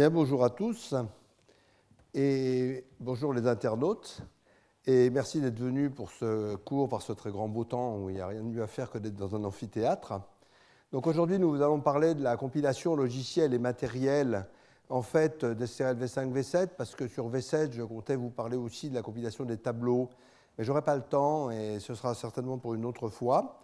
Bien, bonjour à tous et bonjour les internautes. Et merci d'être venus pour ce cours par ce très grand beau temps où il n'y a rien de mieux à faire que d'être dans un amphithéâtre. Donc aujourd'hui, nous allons parler de la compilation logicielle et matérielle en fait des CRL V5, V7 parce que sur V7, je comptais vous parler aussi de la compilation des tableaux, mais j'aurai pas le temps et ce sera certainement pour une autre fois.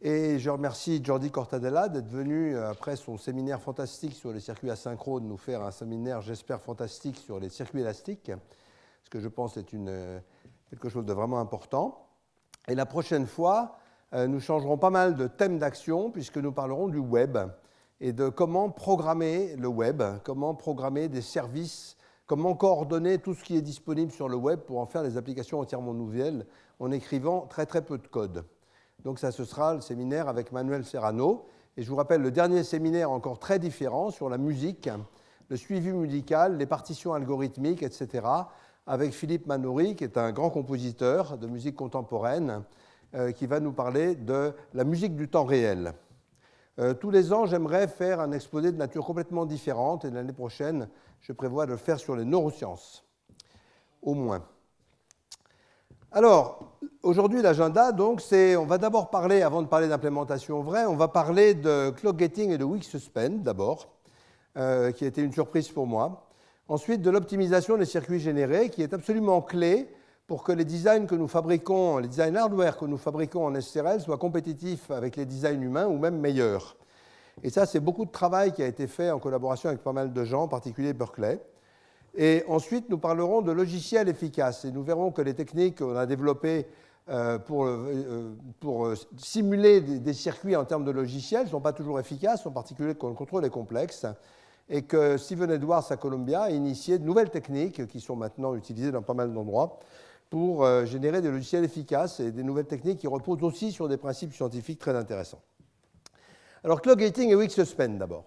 Et je remercie Jordi Cortadella d'être venu, euh, après son séminaire fantastique sur les circuits asynchrones, nous faire un séminaire, j'espère, fantastique sur les circuits élastiques, ce que je pense est euh, quelque chose de vraiment important. Et la prochaine fois, euh, nous changerons pas mal de thème d'action, puisque nous parlerons du web et de comment programmer le web, comment programmer des services, comment coordonner tout ce qui est disponible sur le web pour en faire des applications entièrement nouvelles en écrivant très très peu de code. Donc ça, ce sera le séminaire avec Manuel Serrano. Et je vous rappelle le dernier séminaire encore très différent sur la musique, le suivi musical, les partitions algorithmiques, etc., avec Philippe Manouri, qui est un grand compositeur de musique contemporaine, euh, qui va nous parler de la musique du temps réel. Euh, tous les ans, j'aimerais faire un exposé de nature complètement différente, et l'année prochaine, je prévois de le faire sur les neurosciences, au moins. Alors, aujourd'hui, l'agenda, c'est. On va d'abord parler, avant de parler d'implémentation vraie, on va parler de clock getting et de weak suspend, d'abord, euh, qui a été une surprise pour moi. Ensuite, de l'optimisation des circuits générés, qui est absolument clé pour que les designs que nous fabriquons, les designs hardware que nous fabriquons en SRL soient compétitifs avec les designs humains ou même meilleurs. Et ça, c'est beaucoup de travail qui a été fait en collaboration avec pas mal de gens, en particulier Berkeley. Et ensuite, nous parlerons de logiciels efficaces. Et nous verrons que les techniques qu'on a développées euh, pour, euh, euh, simuler des, circuits en termes de logiciels ne sont pas toujours efficaces, en particulier quand le contrôle est complexe, et que Stephen Edwards à Columbia a initié de nouvelles techniques qui sont maintenant utilisées dans pas mal d'endroits pour générer des logiciels efficaces et des nouvelles techniques qui reposent aussi sur des principes scientifiques très intéressants. Alors, clock gating et weak suspend d'abord.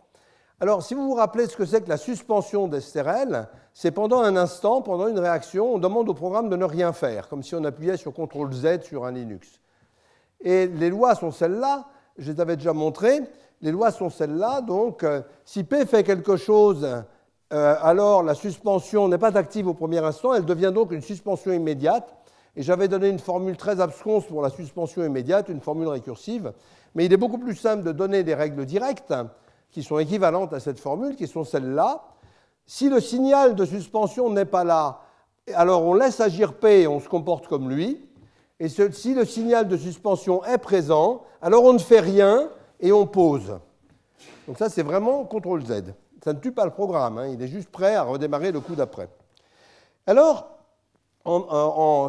Alors, si vous vous rappelez ce que c'est que la suspension d'estérel, c'est pendant un instant, pendant une réaction, on demande au programme de ne rien faire, comme si on appuyait sur CTRL Z sur un Linux. Et les lois sont celles-là, je les avais déjà montrées, les lois sont celles-là, donc euh, si P fait quelque chose, euh, alors la suspension n'est pas active au premier instant, elle devient donc une suspension immédiate. Et j'avais donné une formule très absconce pour la suspension immédiate, une formule récursive, mais il est beaucoup plus simple de donner des règles directes qui sont équivalentes à cette formule, qui sont celles-là. Si le signal de suspension n'est pas là, alors on laisse agir P et on se comporte comme lui. Et si le signal de suspension est présent, alors on ne fait rien et on pose. Donc ça, c'est vraiment CTRL Z. Ça ne tue pas le programme, hein. il est juste prêt à redémarrer le coup d'après. Alors,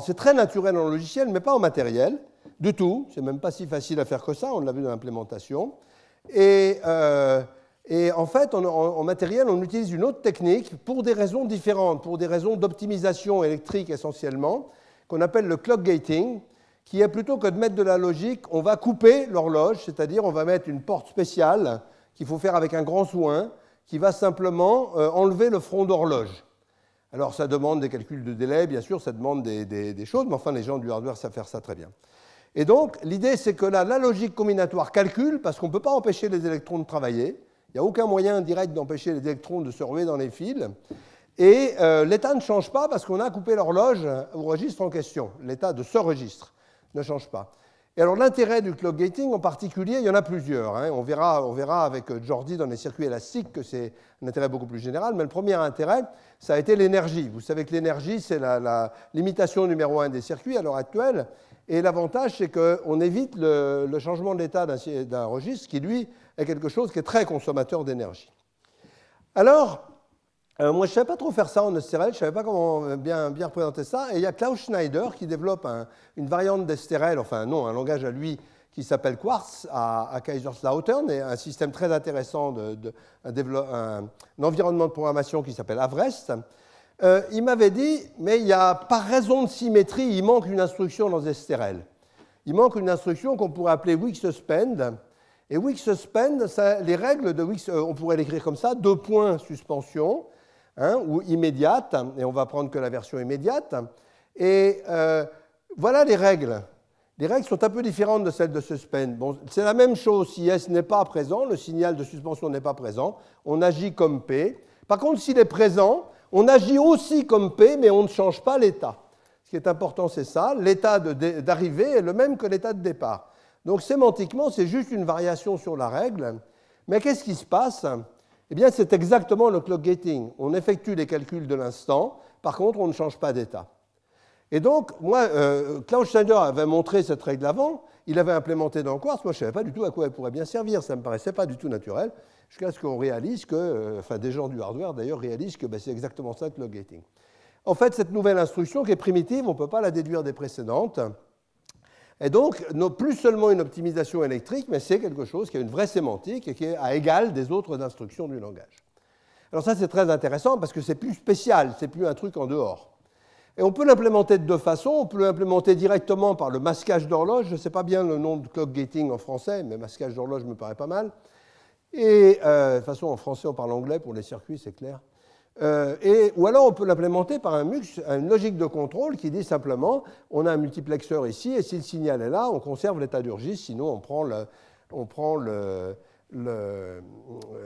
c'est très naturel en logiciel, mais pas en matériel, du tout. C'est même pas si facile à faire que ça, on l'a vu dans l'implémentation. Euh, et, en fait, en matériel, on utilise une autre technique pour des raisons différentes, pour des raisons d'optimisation électrique essentiellement, qu'on appelle le clock gating, qui est plutôt que de mettre de la logique, on va couper l'horloge, c'est-à-dire on va mettre une porte spéciale qu'il faut faire avec un grand soin, qui va simplement euh, enlever le front d'horloge. Alors ça demande des calculs de délai, bien sûr, ça demande des choses, mais enfin les gens du hardware savent faire ça très bien. Et donc, l'idée, c'est que là, la logique combinatoire calcule, parce qu'on ne peut pas empêcher les électrons de travailler. Il n'y a aucun moyen direct d'empêcher les électrons de se ruer dans les fils. Et euh, l'état ne change pas parce qu'on a coupé l'horloge euh, au registre en question. L'état de ce registre ne change pas. Et alors l'intérêt du clock gating en particulier, il y en a plusieurs. Hein. On, verra, on verra avec euh, Jordi dans les circuits élastiques que c'est un intérêt beaucoup plus général. Mais le premier intérêt, ça a été l'énergie. Vous savez que l'énergie, c'est la limitation numéro un des circuits à l'heure actuelle. Et l'avantage, c'est qu'on évite le, changement de l'état d'un registre qui, lui, est quelque chose qui est très consommateur d'énergie. Alors, euh, moi, je ne savais pas trop faire ça en STRL, je ne savais pas comment bien, bien représenter ça. Et il y a Klaus Schneider qui développe une variante d'STRL, enfin non, un langage à lui qui s'appelle Quartz à, Kaiserslautern, et un système très intéressant, de, un, un, environnement de programmation qui s'appelle Avrest. Euh, il m'avait dit, mais il y a, par raison de symétrie, il manque une instruction dans STRL. Il manque une instruction qu'on pourrait appeler weak suspend. Et weak suspend, les règles de Wix, euh, on pourrait l'écrire comme ça, deux points suspension, hein, ou immédiate, et on va prendre que la version immédiate. Et euh, voilà les règles. Les règles sont un peu différentes de celles de suspend. Bon, c'est la même chose si S n'est pas présent, le signal de suspension n'est pas présent, on agit comme P. Par contre, s'il est présent, on agit aussi comme P, mais on ne change pas l'état. Ce qui est important, c'est ça. L'état d'arrivée est le même que l'état de départ. Donc sémantiquement, c'est juste une variation sur la règle. Mais qu'est-ce qui se passe Eh bien, c'est exactement le clock gating. On effectue les calculs de l'instant. Par contre, on ne change pas d'état. Et donc, moi, euh, Klaus Schneider avait montré cette règle avant. Il avait implémenté dans Quartz. Moi, je ne savais pas du tout à quoi elle pourrait bien servir. Ça ne me paraissait pas du tout naturel jusqu'à ce qu'on réalise que, euh, enfin des gens du hardware d'ailleurs réalisent que ben, c'est exactement ça que le gating. En fait, cette nouvelle instruction qui est primitive, on ne peut pas la déduire des précédentes. Et donc, non plus seulement une optimisation électrique, mais c'est quelque chose qui a une vraie sémantique et qui est à égal des autres instructions du langage. Alors ça, c'est très intéressant parce que c'est plus spécial, c'est plus un truc en dehors. Et on peut l'implémenter de deux façons. On peut l'implémenter directement par le masquage d'horloge. Je ne sais pas bien le nom de clock gating en français, mais masquage d'horloge me paraît pas mal. Et euh, de toute façon, en français, on parle anglais pour les circuits, c'est clair. Euh, et, ou alors on peut l'implémenter par un une logique de contrôle qui dit simplement on a un multiplexeur ici et si le signal est là, on conserve l'état d'urgence, sinon on prend le, on prend le,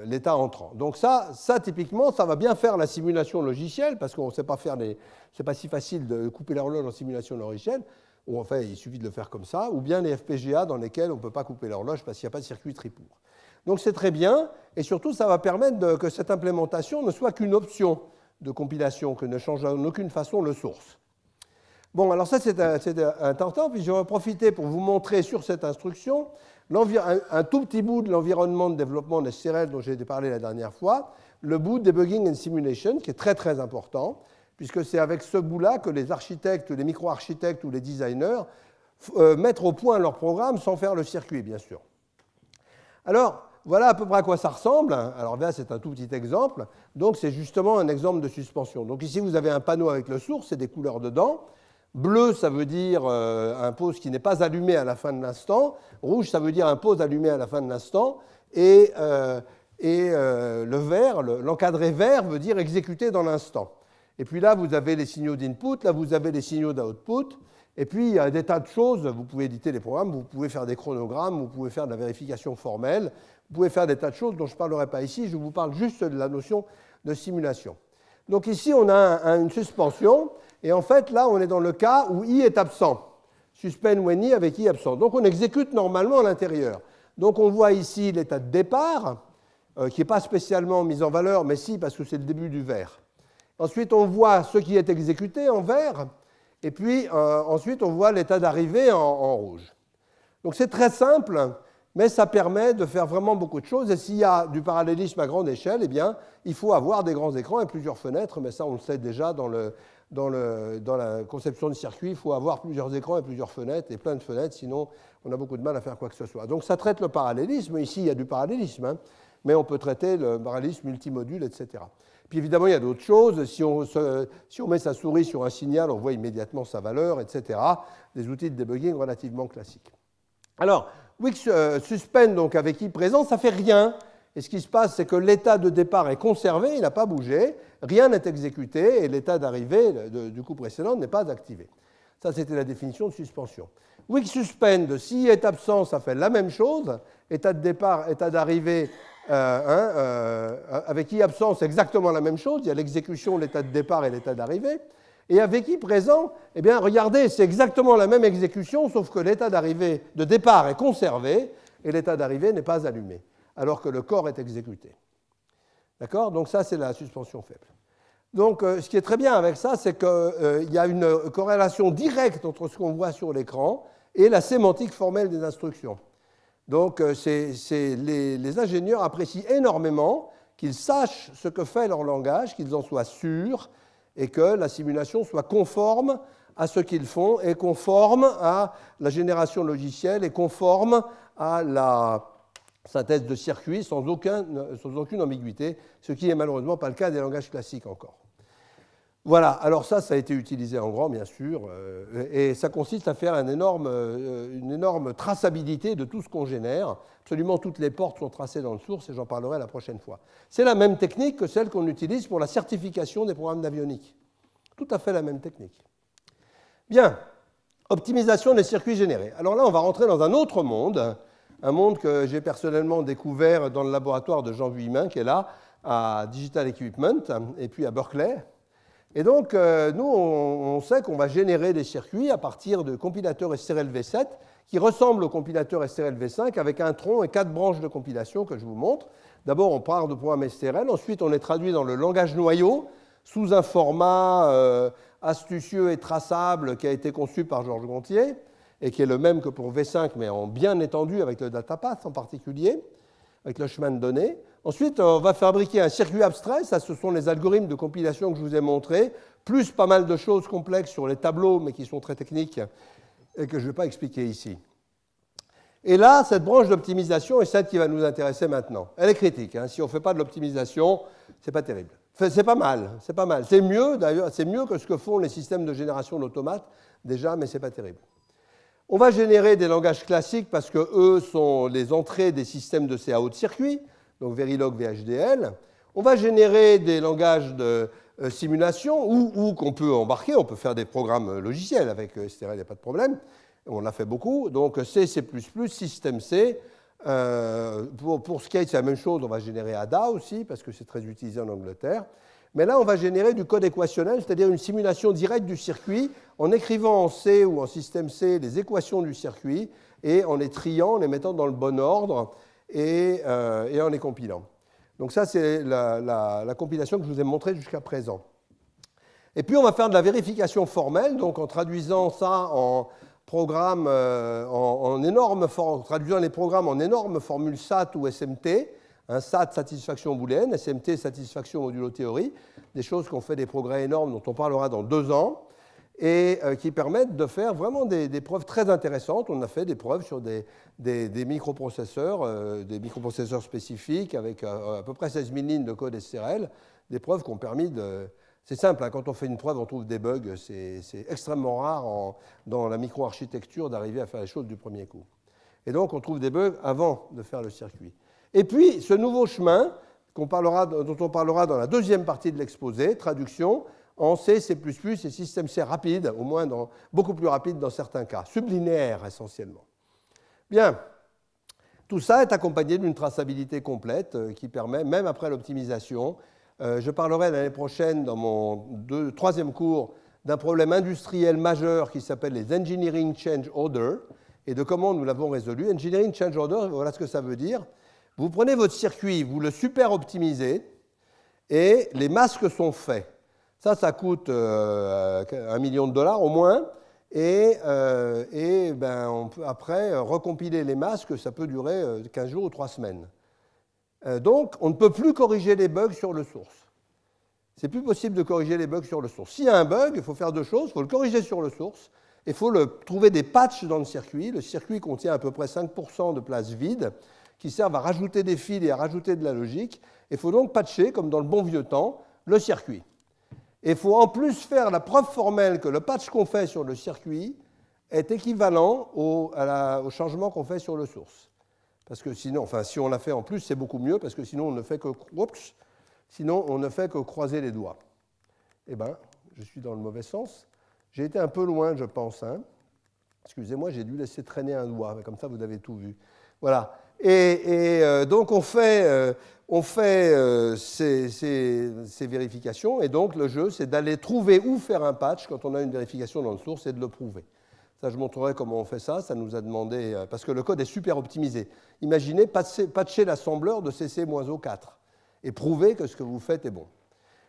l'état entrant. Donc ça, ça typiquement, ça va bien faire la simulation logicielle, parce qu'on ne sait pas faire C'est pas si facile de couper l'horloge en simulation logicielle, ou en fait, il suffit de le faire comme ça, ou bien les FPGA dans lesquels on ne peut pas couper l'horloge parce qu'il n'y a pas de circuit tripour. Donc c'est très bien, et surtout ça va permettre que cette implémentation ne soit qu'une option de compilation, que ne change en aucune façon le source. Bon, alors ça c'est important puis je puis en profiter pour vous montrer sur cette instruction un, tout petit bout de l'environnement de développement de SRL dont j'ai parlé la dernière fois, le bout Debugging and Simulation, qui est très très important, puisque c'est avec ce bout-là que les architectes, les micro-architectes ou les designers euh, mettent au point leur programme sans faire le circuit, bien sûr. Alors, voilà à peu près à quoi ça ressemble. Alors là, c'est un tout petit exemple. Donc, c'est justement un exemple de suspension. Donc ici, vous avez un panneau avec le source et des couleurs dedans. Bleu, ça veut dire euh, un pose qui n'est pas allumé à la fin de l'instant. Rouge, ça veut dire un pose allumé à la fin de l'instant. Et, euh, euh, le vert, l'encadré vert veut dire exécuté dans l'instant. Et puis là, vous avez les signaux d'input, là, vous avez les signaux d'output. Et puis, il y a des tas de choses. Vous pouvez éditer les programmes, vous pouvez faire des chronogrammes, vous pouvez faire de la vérification formelle, vous pouvez faire des tas de choses dont je ne parlerai pas ici, je vous parle juste de la notion de simulation. Donc ici, on a une suspension, et en fait, là, on est dans le cas où i est absent. Suspend when i avec i absent. Donc on exécute normalement à l'intérieur. Donc on voit ici l'état de départ, euh, qui n'est pas spécialement mis en valeur, mais si, parce que c'est le début du vert. Ensuite, on voit ce qui est exécuté en vert, et puis euh, ensuite, on voit l'état d'arrivée en rouge. Donc c'est très simple mais ça permet de faire vraiment beaucoup de choses. Et s'il y a du parallélisme à grande échelle, eh bien, il faut avoir des grands écrans et plusieurs fenêtres, mais ça, on le sait déjà dans, le, le, dans la conception de circuit, il faut avoir plusieurs écrans et plusieurs fenêtres, et plein de fenêtres, sinon on a beaucoup de mal à faire quoi que ce soit. Donc ça traite le parallélisme, ici il y a du parallélisme, hein. mais on peut traiter le parallélisme multimodule, etc. Puis évidemment, il y a d'autres choses. Si on, si on, met sa souris sur un signal, on voit immédiatement sa valeur, etc. Des outils de debugging relativement classiques. Alors, Wix euh, suspend donc avec i présent, ça fait rien. Et ce qui se passe, c'est que l'état de départ est conservé, il n'a pas bougé, rien n'est exécuté et l'état d'arrivée du coup précédent n'est pas activé. Ça, c'était la définition de suspension. Wix suspend, si est absent, ça fait la même chose. État de départ, état d'arrivée, euh, hein, euh, avec i absence, exactement la même chose. Il y a l'exécution, l'état de départ et l'état d'arrivée. Et avec qui présent, eh bien, regardez, c'est exactement la même exécution, sauf que l'état d'arrivée de départ est conservé et l'état d'arrivée n'est pas allumé, alors que le corps est exécuté. D'accord Donc ça, c'est la suspension faible. Donc, euh, ce qui est très bien avec ça, c'est qu'il euh, y a une corrélation directe entre ce qu'on voit sur l'écran et la sémantique formelle des instructions. Donc, euh, les, ingénieurs apprécient énormément qu'ils sachent ce que fait leur langage, qu'ils en soient sûrs, et que la simulation soit conforme à ce qu'ils font et conforme à la génération logicielle et conforme à la synthèse de circuit sans, aucun, sans aucune ambiguïté, ce qui n'est malheureusement pas le cas des langages classiques encore. Voilà, alors ça, ça a été utilisé en grand, bien sûr, euh, et ça consiste à faire euh, une énorme traçabilité de tout ce qu'on génère. Absolument toutes les portes sont tracées dans le source, et j'en parlerai la prochaine fois. C'est la même technique que celle qu'on utilise pour la certification des programmes d'avionique. Tout à fait la même technique. Bien, optimisation des circuits générés. Alors là, on va rentrer dans un autre monde, un monde que j'ai personnellement découvert dans le laboratoire de Jean Vuillemin, qui est là, à Digital Equipment, et puis à Berkeley et donc, euh, nous, on, sait qu'on va générer des circuits à partir de compilateurs v 7 qui ressemblent au compilateur v 5 avec un tronc et quatre branches de compilation que je vous montre. D'abord, on part de programme SRL, ensuite, on les traduit dans le langage noyau sous un format euh, astucieux et traçable qui a été conçu par Georges Gontier et qui est le même que pour V5, mais en bien étendu avec le datapath en particulier, avec le chemin de données. Ensuite, on va fabriquer un circuit abstrait, ça ce sont les algorithmes de compilation que je vous ai montrés, plus pas mal de choses complexes sur les tableaux, mais qui sont très techniques et que je ne vais pas expliquer ici. Et là, cette branche d'optimisation est celle qui va nous intéresser maintenant. Elle est critique. Hein. Si on ne fait pas de l'optimisation, ce n'est pas terrible. c'est pas mal, c'est pas mal. C'est mieux d'ailleurs, c'est mieux que ce que font les systèmes de génération d'automates déjà, mais ce n'est pas terrible. On va générer des langages classiques parce que eux sont les entrées des systèmes de CAO de circuit donc Verilog VHDL, on va générer des langages de euh, simulation ou, qu'on peut embarquer, on peut faire des programmes euh, logiciels avec euh, STRL, il n'y a pas de problème, on l'a fait beaucoup, donc C, C++, système C, pour, pour Skate, c'est la même chose, on va générer ADA aussi, parce que c'est très utilisé en Angleterre. Mais là, on va générer du code équationnel, c'est-à-dire une simulation directe du circuit, en écrivant en C ou en système C les équations du circuit, et en les triant, en les mettant dans le bon ordre, euh, et, en les compilant. Donc ça, c'est la, compilation que je vous ai montrée jusqu'à présent. Et puis, on va faire de la vérification formelle, donc en traduisant ça en programme, euh, en, traduisant les programmes en énormes formules SAT ou SMT, un hein, SAT satisfaction booléenne, SMT satisfaction modulo théorie, des choses qui ont fait des progrès énormes dont on parlera dans deux ans et euh, qui permettent de faire vraiment des, preuves très intéressantes. On a fait des preuves sur des, microprocesseurs, euh, des microprocesseurs spécifiques avec euh, à peu près 16 000 lignes de code SRL, des preuves qui ont permis de... C'est simple, hein, quand on fait une preuve, on trouve des bugs. C'est extrêmement rare dans la microarchitecture d'arriver à faire les choses du premier coup. Et donc, on trouve des bugs avant de faire le circuit. Et puis, ce nouveau chemin dont on parlera dans la deuxième partie de l'exposé, traduction, en C, C++, et système C rapide, au moins beaucoup plus rapide dans certains cas, sublinéaire essentiellement. Bien, tout ça est accompagné d'une traçabilité complète euh, qui permet, même après l'optimisation, euh, je parlerai l'année prochaine dans mon troisième cours d'un problème industriel majeur qui s'appelle les Engineering Change Order et de comment nous l'avons résolu. Engineering Change Order, voilà ce que ça veut dire. Vous prenez votre circuit, vous le super optimisez et les masques sont faits. Ça, ça coûte euh, un million de dollars au moins. Et, euh, ben, on peut après, euh, recompiler les masques, ça peut durer 15 jours ou 3 semaines. donc, on ne peut plus corriger les bugs sur le source. C'est plus possible de corriger les bugs sur le source. S'il y a un bug, il faut faire deux choses. Il faut le corriger sur le source il faut trouver des patchs dans le circuit. Le circuit contient à peu près 5% de places vides qui servent à rajouter des fils et à rajouter de la logique. Il faut donc patcher, comme dans le bon vieux temps, le circuit. Et il faut en plus faire la preuve formelle que le patch qu'on fait sur le circuit est équivalent au, changement qu'on fait sur le source. Parce que sinon, enfin, si on l'a fait en plus, c'est beaucoup mieux, parce que sinon, on ne fait que, sinon on ne fait que croiser les doigts. Eh bien, je suis dans le mauvais sens. J'ai été un peu loin, je pense. Hein. Excusez-moi, j'ai dû laisser traîner un doigt, comme ça, vous avez tout vu. Voilà. Et, euh, donc, on fait, euh, on fait euh, ces, vérifications, et donc le jeu, c'est d'aller trouver où faire un patch quand on a une vérification dans le source et de le prouver. Ça, je montrerai comment on fait ça. Ça nous a demandé, euh, parce que le code est super optimisé. Imaginez patcher, l'assembleur de CC-O4 et prouver que ce que vous faites est bon.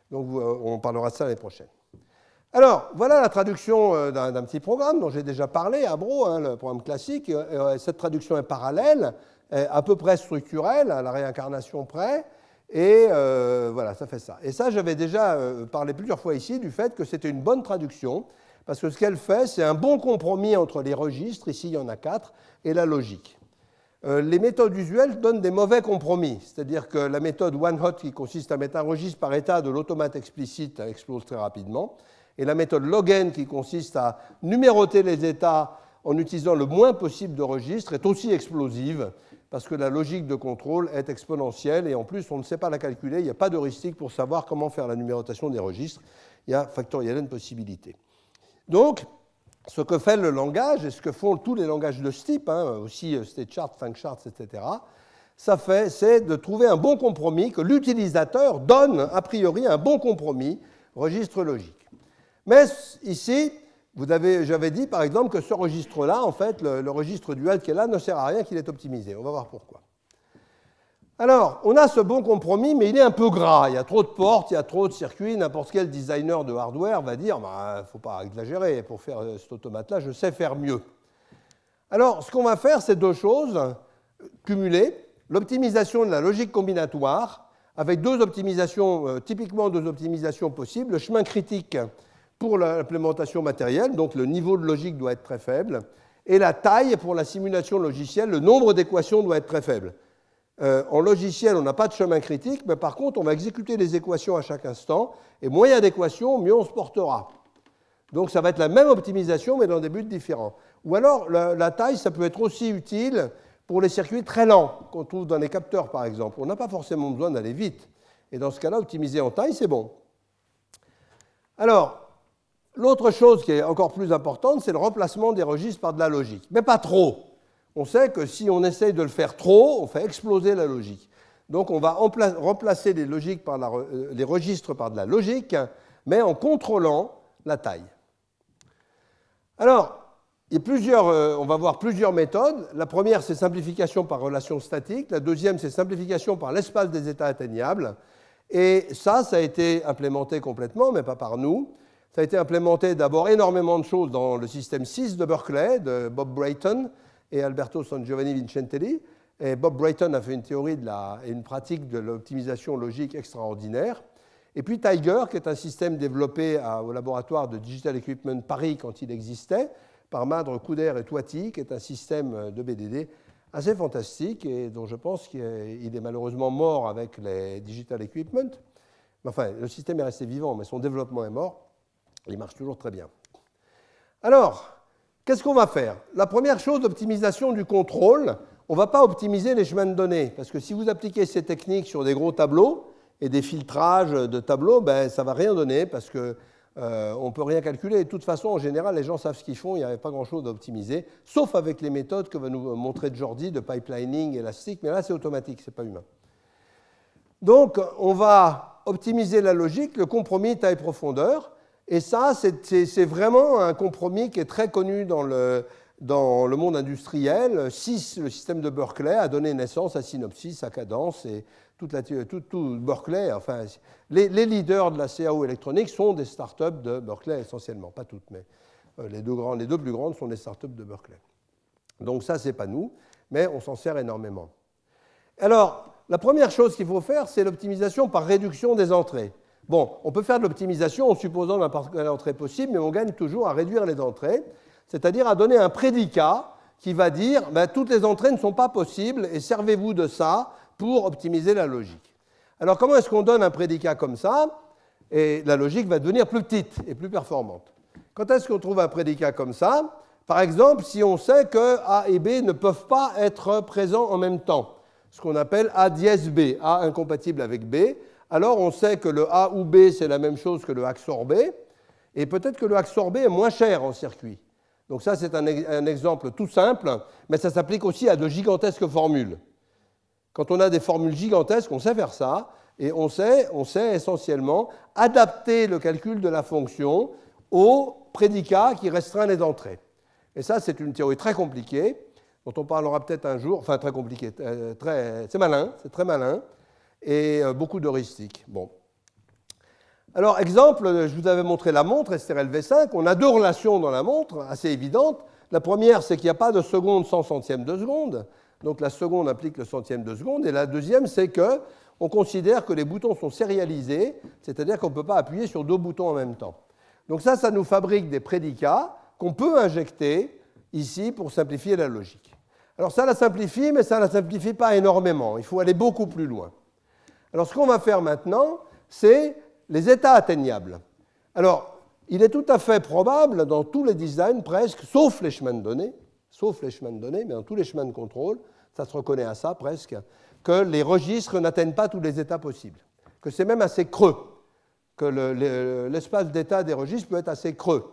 Donc euh, on parlera de ça l'année prochaine. Alors, voilà la traduction d'un petit programme dont j'ai déjà parlé, Abro, hein, le programme classique. Cette traduction est parallèle à peu près structurelle, à la réincarnation près. Et euh, voilà, ça fait ça. Et ça, j'avais déjà euh, parlé plusieurs fois ici du fait que c'était une bonne traduction, parce que ce qu'elle fait, c'est un bon compromis entre les registres, ici il y en a quatre, et la logique. Euh, les méthodes usuelles donnent des mauvais compromis, c'est-à-dire que la méthode One Hot, qui consiste à mettre un registre par état de l'automate explicite, explose très rapidement, et la méthode Logan, qui consiste à numéroter les états en utilisant le moins possible de registres, est aussi explosive parce que la logique de contrôle est exponentielle et en plus on ne sait pas la calculer, il n'y a pas d'heuristique pour savoir comment faire la numérotation des registres, il y a factoriel possibilité. possibilités. Donc, ce que fait le langage et ce que font tous les langages de ce type, hein, aussi euh, state chart, charts, etc., ça fait, c'est de trouver un bon compromis, que l'utilisateur donne a priori un bon compromis registre logique. Mais ici, j'avais dit par exemple que ce registre-là, en fait, le, registre dual qui est là ne sert à rien qu'il est optimisé. On va voir pourquoi. Alors, on a ce bon compromis, mais il est un peu gras. Il y a trop de portes, il y a trop de circuits. N'importe quel designer de hardware va dire, il bah, ne faut pas exagérer, pour faire cet automate-là, je sais faire mieux. Alors, ce qu'on va faire, c'est deux choses cumulées. L'optimisation de la logique combinatoire, avec deux optimisations, euh, typiquement deux optimisations possibles. Le chemin critique pour l'implémentation matérielle, donc le niveau de logique doit être très faible, et la taille pour la simulation logicielle, le nombre d'équations doit être très faible. Euh, en logiciel, on n'a pas de chemin critique, mais par contre, on va exécuter les équations à chaque instant, et moins il y a d'équations, mieux on se portera. Donc ça va être la même optimisation, mais dans des buts différents. Ou alors, la, la taille, ça peut être aussi utile pour les circuits très lents qu'on trouve dans les capteurs, par exemple. On n'a pas forcément besoin d'aller vite. Et dans ce cas-là, optimiser en taille, c'est bon. Alors, L'autre chose qui est encore plus importante, c'est le remplacement des registres par de la logique. Mais pas trop. On sait que si on essaye de le faire trop, on fait exploser la logique. Donc on va remplacer les, logiques par euh, les registres par de la logique, mais en contrôlant la taille. Alors, il y a plusieurs, euh, on va voir plusieurs méthodes. La première, c'est simplification par relation statique. La deuxième, c'est simplification par l'espace des états atteignables. Et ça, ça a été implémenté complètement, mais pas par nous. Ça a été implémenté d'abord énormément de choses dans le système 6 de Berkeley, de Bob Brayton et Alberto San Giovanni Vincentelli. Et Bob Brayton a fait une théorie de la, et une pratique de l'optimisation logique extraordinaire. Et puis Tiger, qui est un système développé au laboratoire de Digital Equipment Paris quand il existait, par Madre, Couder et Toiti, qui est un système de BDD assez fantastique et dont je pense qu'il est malheureusement mort avec les Digital Equipment. Enfin, le système est resté vivant, mais son développement est mort. Il marche toujours très bien. Alors, qu'est-ce qu'on va faire La première chose, l'optimisation du contrôle. On ne va pas optimiser les chemins de données, parce que si vous appliquez ces techniques sur des gros tableaux et des filtrages de tableaux, ben, ça ne va rien donner, parce que euh, on ne peut rien calculer. De toute façon, en général, les gens savent ce qu'ils font, il n'y avait pas grand-chose à optimiser, sauf avec les méthodes que va nous montrer Jordi de pipelining élastique, mais là, c'est automatique, ce n'est pas humain. Donc, on va optimiser la logique, le compromis taille-profondeur. Et ça, c'est vraiment un compromis qui est très connu dans le, monde industriel. 6, le système de Berkeley a donné naissance à Synopsis, à Cadence et toute la, tout, Berkeley. Enfin, les, leaders de la CAO électronique sont des startups de Berkeley essentiellement, pas toutes, mais euh, les deux, les deux plus grandes sont des startups de Berkeley. Donc ça, n'est pas nous, mais on s'en sert énormément. Alors, la première chose qu'il faut faire, c'est l'optimisation par réduction des entrées. Bon, on peut faire de l'optimisation en supposant n'importe quelle entrée possible, mais on gagne toujours à réduire les entrées, c'est-à-dire à donner un prédicat qui va dire ben, toutes les entrées ne sont pas possibles et servez-vous de ça pour optimiser la logique. Alors comment est-ce qu'on donne un prédicat comme ça Et la logique va devenir plus petite et plus performante. Quand est-ce qu'on trouve un prédicat comme ça Par exemple, si on sait que A et B ne peuvent pas être présents en même temps, ce qu'on appelle A dièse B, A incompatible avec B, alors on sait que le A ou B, c'est la même chose que le axor B, et peut-être que le axor B est moins cher en circuit. Donc ça, c'est un, exemple tout simple, mais ça s'applique aussi à de gigantesques formules. Quand on a des formules gigantesques, on sait faire ça, et on sait, essentiellement adapter le calcul de la fonction au prédicat qui restreint les entrées. Et ça, c'est une théorie très compliquée, dont on parlera peut-être un jour, enfin très compliquée, euh, c'est malin, c'est très malin, et euh, beaucoup d'heuristiques. Bon. Alors, exemple, je vous avais montré la montre, v 5 On a deux relations dans la montre, assez évidentes. La première, c'est qu'il n'y a pas de seconde sans centième de seconde. Donc la seconde implique le centième de seconde. Et la deuxième, c'est que on considère que les boutons sont sérialisés, c'est-à-dire qu'on ne peut pas appuyer sur deux boutons en même temps. Donc ça, ça nous fabrique des prédicats qu'on peut injecter ici pour simplifier la logique. Alors ça la simplifie, mais ça ne la simplifie pas énormément. Il faut aller beaucoup plus loin. Alors ce qu'on va faire maintenant, c'est les états atteignables. Alors, il est tout à fait probable dans tous les designs presque, sauf les chemins de données, sauf les chemins de données, mais dans tous les chemins de contrôle, ça se reconnaît à ça presque, que les registres n'atteignent pas tous les états possibles, que c'est même assez creux, que l'espace d'état des registres peut être assez creux.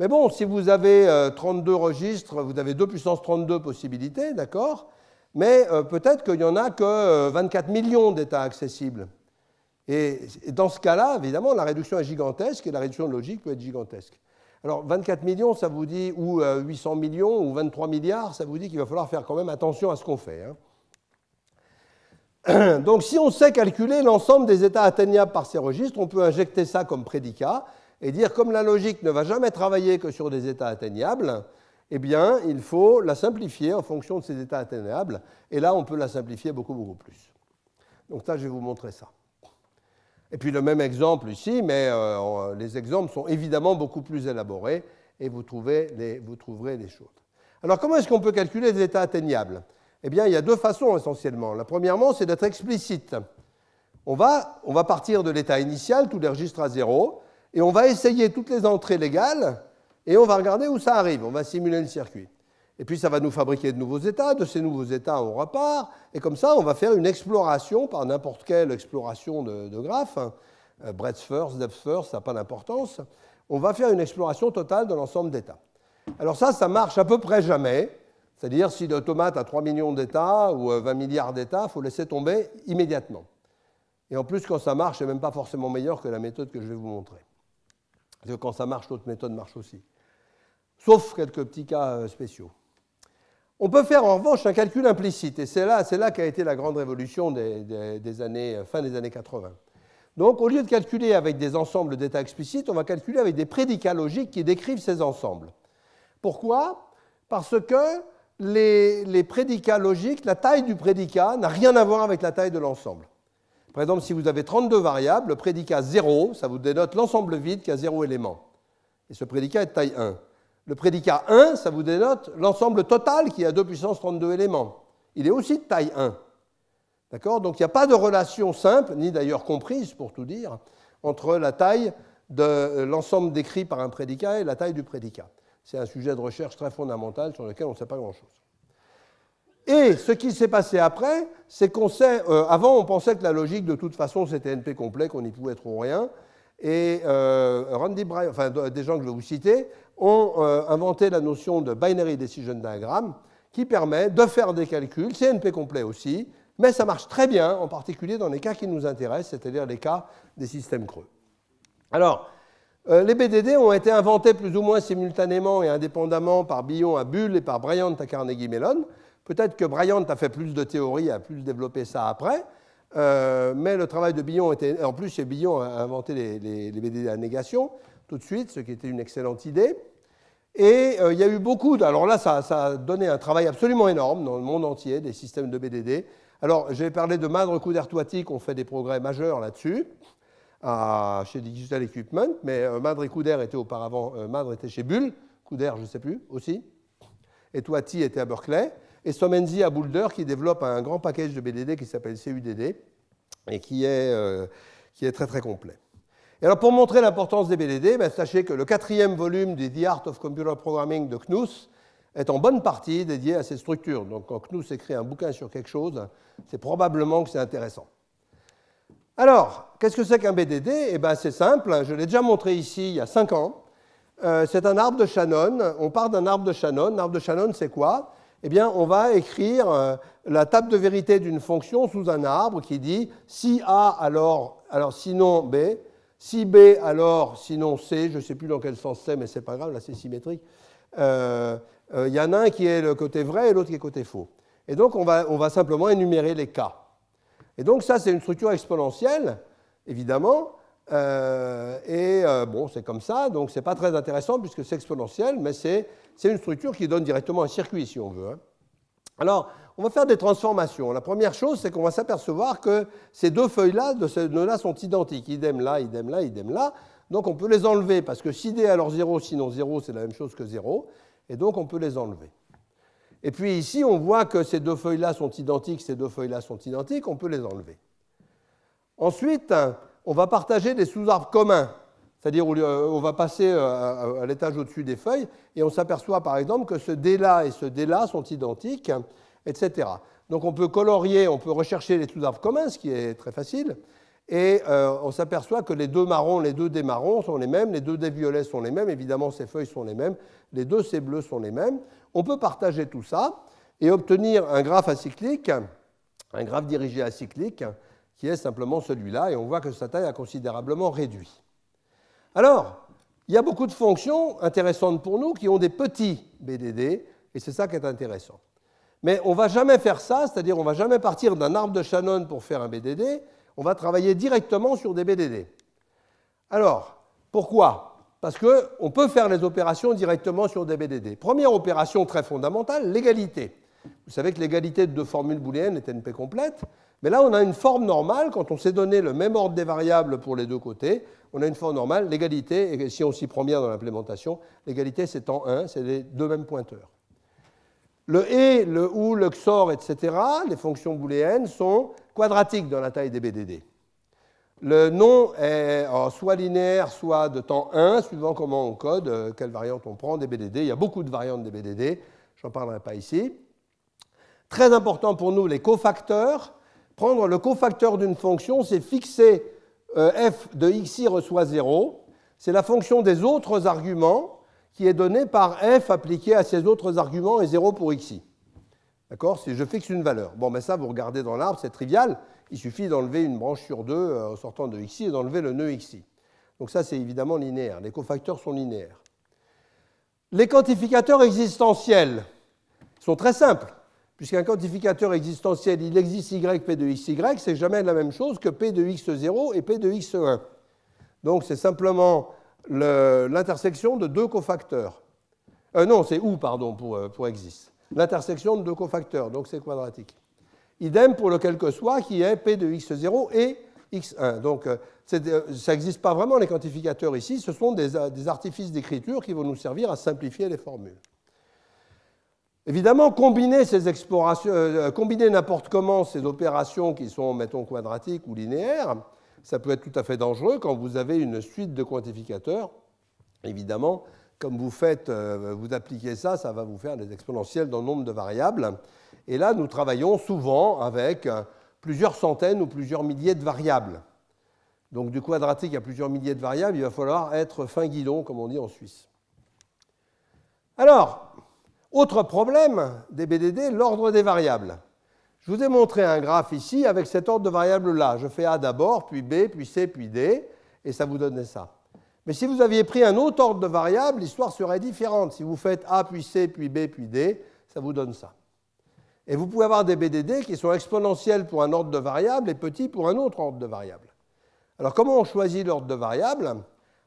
Mais bon, si vous avez 32 euh, registres, vous avez 2 puissance 32 possibilités, d'accord mais euh, peut-être qu'il n'y en a que 24 euh, millions d'États accessibles. Et, dans ce cas-là, évidemment, la réduction est gigantesque et la réduction de logique peut être gigantesque. Alors 24 millions, ça vous dit, ou 800 euh, millions, ou 23 milliards, ça vous dit qu'il va falloir faire quand même attention à ce qu'on fait. Hein. Donc si on sait calculer l'ensemble des états atteignables par ces registres, on peut injecter ça comme prédicat et dire comme la logique ne va jamais travailler que sur des états atteignables, eh bien, il faut la simplifier en fonction de ses états atteignables. Et là, on peut la simplifier beaucoup, beaucoup plus. Donc ça, je vais vous montrer ça. Et puis le même exemple ici, mais euh, les exemples sont évidemment beaucoup plus élaborés et vous, trouvez vous trouverez les choses. Alors comment est-ce qu'on peut calculer des états atteignables Eh bien, il y a deux façons essentiellement. La premièrement, c'est d'être explicite. On va, on va partir de l'état initial, tous les registres à zéro, et on va essayer toutes les entrées légales et on va regarder où ça arrive, on va simuler le circuit. Et puis ça va nous fabriquer de nouveaux états, de ces nouveaux états on repart, et comme ça on va faire une exploration par n'importe quelle exploration de, de graphes, hein. euh, breadth first, depth first, ça n'a pas d'importance, on va faire une exploration totale de l'ensemble d'états. Alors ça, ça marche à peu près jamais, c'est-à-dire si le tomate a 3 millions d'états ou 20 euh, milliards d'états, il faut laisser tomber immédiatement. Et en plus, quand ça marche, c'est même pas forcément meilleur que la méthode que je vais vous montrer. Parce que quand ça marche, l'autre méthode marche aussi sauf quelques petits cas euh, spéciaux. On peut faire en revanche un calcul implicite, et c'est là, là qu'a été la grande révolution des, années, euh, fin des années 80. Donc au lieu de calculer avec des ensembles d'états explicites, on va calculer avec des prédicats logiques qui décrivent ces ensembles. Pourquoi Parce que les, prédicats logiques, la taille du prédicat n'a rien à voir avec la taille de l'ensemble. Par exemple, si vous avez 32 variables, le prédicat 0, ça vous dénote l'ensemble vide qui a 0 éléments. Et ce prédicat est de taille 1. Le prédicat 1, ça vous dénote l'ensemble total qui a 2 puissance 32 éléments. Il est aussi de taille 1. D'accord Donc il n'y a pas de relation simple, ni d'ailleurs comprise pour tout dire, entre la taille de euh, l'ensemble décrit par un prédicat et la taille du prédicat. C'est un sujet de recherche très fondamental sur lequel on ne sait pas grand-chose. Et ce qui s'est passé après, c'est qu'on sait, euh, avant on pensait que la logique de toute façon c'était NP complet, qu'on n'y pouvait trop rien. Et euh, Randy Bryan, enfin des gens que je vais vous citer, ont euh, inventé la notion de binary decision diagram qui permet de faire des calculs, CNP complet aussi, mais ça marche très bien, en particulier dans les cas qui nous intéressent, c'est-à-dire les cas des systèmes creux. Alors, euh, les BDD ont été inventés plus ou moins simultanément et indépendamment par Billon à Bull et par Bryant à Carnegie Mellon. Peut-être que Bryant a fait plus de théorie, a plus développé ça après, euh, mais le travail de Billon était. En plus, Billon a inventé les, les, les BDD à négation tout de suite, ce qui était une excellente idée. Et euh, il y a eu beaucoup. De, alors là, ça, a donné un travail absolument énorme dans le monde entier des systèmes de BDD. Alors, j'ai parlé de Madre qui ont fait des progrès majeurs là-dessus chez Digital Equipment, mais euh, Madre et Couder étaient auparavant, euh, Madre était chez Bull, Couder, je ne sais plus, aussi, et Toiti était à Berkeley, et Somenzi à Boulder qui développe un grand package de BDD qui s'appelle CUDD et qui est, qui est très très complet alors, pour montrer l'importance des BDD, ben, sachez que le quatrième volume des The Art of Computer Programming de Knuth est en bonne partie dédié à ces structures. Donc, quand Knus écrit un bouquin sur quelque chose, c'est probablement que c'est intéressant. Alors, qu'est-ce que c'est qu'un BDD Eh bien, c'est simple, je l'ai déjà montré ici il y a cinq ans. Euh, c'est un arbre de Shannon. On part d'un arbre de Shannon. L'arbre de Shannon, c'est quoi Eh bien, on va écrire euh, la table de vérité d'une fonction sous un arbre qui dit si A, alors, alors sinon B, si B, alors, sinon C, je ne sais plus dans quel sens c'est, mais c'est pas grave, là c'est symétrique. Euh, euh, il y en a un qui est le côté vrai et l'autre qui est côté faux. Et donc on va, on va simplement énumérer les cas. Et donc ça, c'est une structure exponentielle, évidemment. Euh, et bon, c'est comme ça, donc c'est pas très intéressant puisque c'est exponentiel, mais c'est une structure qui donne directement un circuit si on veut. Hein. Alors, on va faire des transformations. La première chose, c'est qu'on va s'apercevoir que ces deux feuilles-là, de là sont identiques. Idem là, idem là, idem là. Donc on peut les enlever, parce que si D alors 0, sinon 0, c'est la même chose que 0. Et donc on peut les enlever. Et puis ici, on voit que ces deux feuilles-là sont identiques, ces deux feuilles-là sont identiques, on peut les enlever. Ensuite, on va partager des sous-arbres communs, c'est-à-dire euh, on va passer euh, à l'étage au-dessus des feuilles, et on s'aperçoit par exemple que ce D-là et ce D-là sont identiques, etc. Donc on peut colorier, on peut rechercher les sous-arbres communs, ce qui est très facile, et euh, on s'aperçoit que les deux marrons, les deux des marrons sont les mêmes, les deux des violets sont les mêmes, évidemment ces feuilles sont les mêmes, les deux ces bleus sont les mêmes. On peut partager tout ça et obtenir un graphe acyclique, un graphe dirigé acyclique, qui est simplement celui-là, et on voit que sa taille a considérablement réduit. Alors, il y a beaucoup de fonctions intéressantes pour nous qui ont des petits BDD, et c'est ça qui est intéressant. Mais on ne va jamais faire ça, c'est-à-dire on ne va jamais partir d'un arbre de Shannon pour faire un BDD, on va travailler directement sur des BDD. Alors, pourquoi Parce qu'on peut faire les opérations directement sur des BDD. Première opération très fondamentale, l'égalité. Vous savez que l'égalité de deux formules booléennes est NP complète, mais là on a une forme normale, quand on s'est donné le même ordre des variables pour les deux côtés, on a une forme normale, l'égalité, et si on s'y prend dans l'implémentation, l'égalité c'est en 1, c'est les deux mêmes pointeurs. Le et, le ou, le xor, etc., les fonctions booléennes sont quadratiques dans la taille des BDD. Le nom est euh, soit linéaire, soit de temps 1, suivant comment on code, euh, quelle variante on prend des BDD. Il y a beaucoup de variantes des BDD, je n'en parlerai pas ici. Très important pour nous, les cofacteurs. Prendre le cofacteur d'une fonction, c'est fixer euh, f de xi reçoit 0. C'est la fonction des autres arguments qui est donné par f appliqué à ces autres arguments et 0 pour xi. D'accord Si je fixe une valeur. Bon, mais ben ça, vous regardez dans l'arbre, c'est trivial. Il suffit d'enlever une branche sur deux euh, en sortant de xi et d'enlever le nœud xi. Donc ça, c'est évidemment linéaire. Les cofacteurs sont linéaires. Les quantificateurs existentiels sont très simples, puisqu'un quantificateur existentiel, il existe y, p de y, c'est jamais la même chose que p de x0 et p de x1. Donc c'est simplement l'intersection de deux cofacteurs. Euh, non, c'est où, pardon, pour, euh, pour existe. L'intersection de deux cofacteurs, donc c'est quadratique. Idem pour le que soit qui est P de x0 et x1. Donc euh, ça n'existe pas vraiment les quantificateurs ici, ce sont des, des artifices d'écriture qui vont nous servir à simplifier les formules. Évidemment, combiner ces combiner n'importe comment ces opérations qui sont, mettons, quadratiques ou linéaires, ça peut être tout à fait dangereux quand vous avez une suite de quantificateurs. Évidemment, comme vous faites, euh, vous appliquez ça, ça va vous faire des exponentielles dans le nombre de variables. Et là, nous travaillons souvent avec euh, plusieurs centaines ou plusieurs milliers de variables. Donc du quadratique à plusieurs milliers de variables, il va falloir être fin guidon, comme on dit en Suisse. Alors, autre problème des BDD, l'ordre des variables. Je vous ai montré un graphe ici avec cet ordre de variable là Je fais A d'abord, puis B, puis C, puis D, et ça vous donnait ça. Mais si vous aviez pris un autre ordre de variable, l'histoire serait différente. Si vous faites A, puis C, puis B, puis D, ça vous donne ça. Et vous pouvez avoir des BDD qui sont exponentiels pour un ordre de variable et petits pour un autre ordre de variable. Alors comment on choisit l'ordre de variable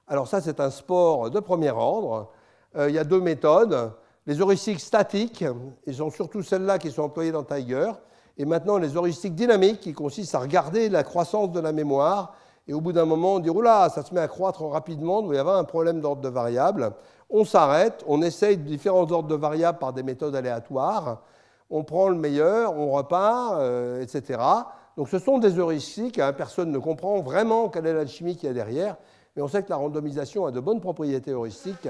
Alors ça c'est un sport de premier ordre. Euh, il y a deux méthodes. Les heuristiques statiques, ils sont surtout celles-là qui sont employées dans Tiger, et maintenant les heuristiques dynamiques qui consistent à regarder la croissance de la mémoire. Et au bout d'un moment, on dit Oula, oh ça se met à croître rapidement, il y avait un problème d'ordre de variable. On s'arrête, on essaye différents ordres de variables par des méthodes aléatoires, on prend le meilleur, on repart, euh, etc. Donc ce sont des heuristiques, hein, personne ne comprend vraiment quelle est l'alchimie qu'il y a derrière, mais on sait que la randomisation a de bonnes propriétés heuristiques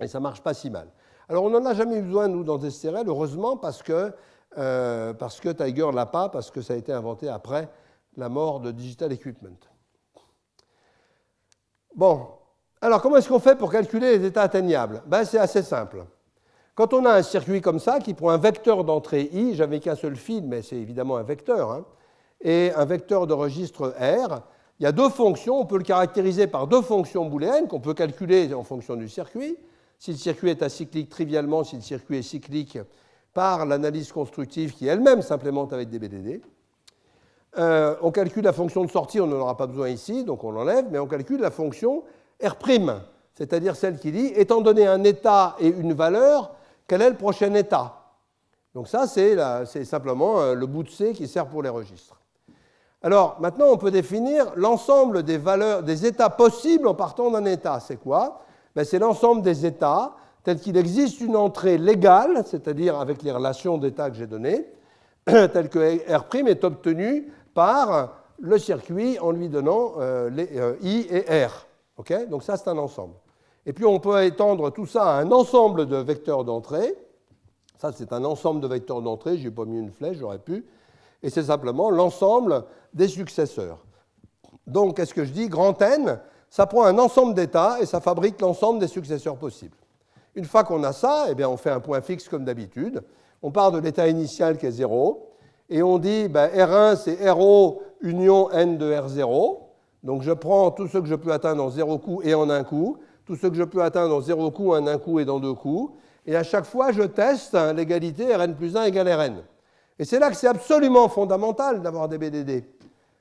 et ça marche pas si mal. Alors on n'en a jamais eu besoin, nous, dans STRL, heureusement, parce que euh, parce que Tiger l'a pas, parce que ça a été inventé après la mort de Digital Equipment. Bon, alors comment est-ce qu'on fait pour calculer les états atteignables ben, C'est assez simple. Quand on a un circuit comme ça, qui prend un vecteur d'entrée i, j'avais qu'un seul fil, mais c'est évidemment un vecteur, hein, et un vecteur de registre r, il y a deux fonctions, on peut le caractériser par deux fonctions booléennes qu'on peut calculer en fonction du circuit. Si le circuit est acyclique, trivialement, si le circuit est cyclique, par l'analyse constructive qui elle-même s'implémente avec des BDD. Euh, on calcule la fonction de sortie, on n'en aura pas besoin ici, donc on l'enlève, mais on calcule la fonction R', c'est-à-dire celle qui dit, étant donné un état et une valeur, quel est le prochain état donc ça, c'est simplement euh, le bout de C qui sert pour les registres. Alors maintenant, on peut définir l'ensemble des valeurs, des états possibles en partant d'un état. C'est quoi ben, C'est l'ensemble des états tel qu'il existe une entrée légale, c'est-à-dire avec les relations d'état que j'ai données, telle que R' est obtenu par le circuit en lui donnant euh, les, euh, I et R. Donc ça, c'est un ensemble. Et puis on peut étendre tout ça à un ensemble de vecteurs d'entrée. Ça, c'est un ensemble de vecteurs d'entrée. Je n'ai pas mis une flèche, j'aurais pu. Et c'est simplement l'ensemble des successeurs. Donc, qu'est-ce que je dis Grand N, ça prend un ensemble d'états et ça fabrique l'ensemble des successeurs possibles. Une fois qu'on a ça, eh bien, on fait un point fixe comme d'habitude. On part de l'état initial qui est 0, et on dit ben, R1 c'est RO union N de R0. Donc je prends tout ce que je peux atteindre en 0 coup et en un coup, tout ce que je peux atteindre en 0 coup, en un coup et dans deux coups, et à chaque fois je teste hein, l'égalité Rn plus 1 égale Rn. Et c'est là que c'est absolument fondamental d'avoir des BDD,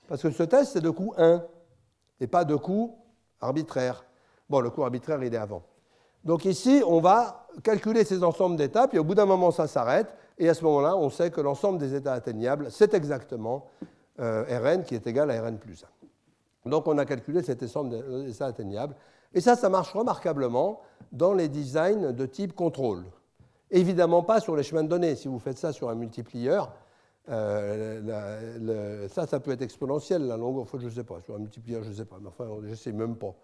parce que ce test c'est de coup 1, et pas de coup arbitraire. Bon, le coup arbitraire il est avant. Donc ici, on va calculer ces ensembles d'étapes, et au bout d'un moment, ça s'arrête, et à ce moment-là, on sait que l'ensemble des états atteignables, c'est exactement euh, Rn qui est égal à Rn plus 1. Donc on a calculé cet ensemble d'états euh, atteignables, et ça, ça marche remarquablement dans les designs de type contrôle. Évidemment pas sur les chemins de données. Si vous faites ça sur un multiplier, euh, ça, ça peut être exponentiel, la longueur, je ne sais pas, sur un multiplier, je ne sais pas, mais enfin, je ne sais même pas.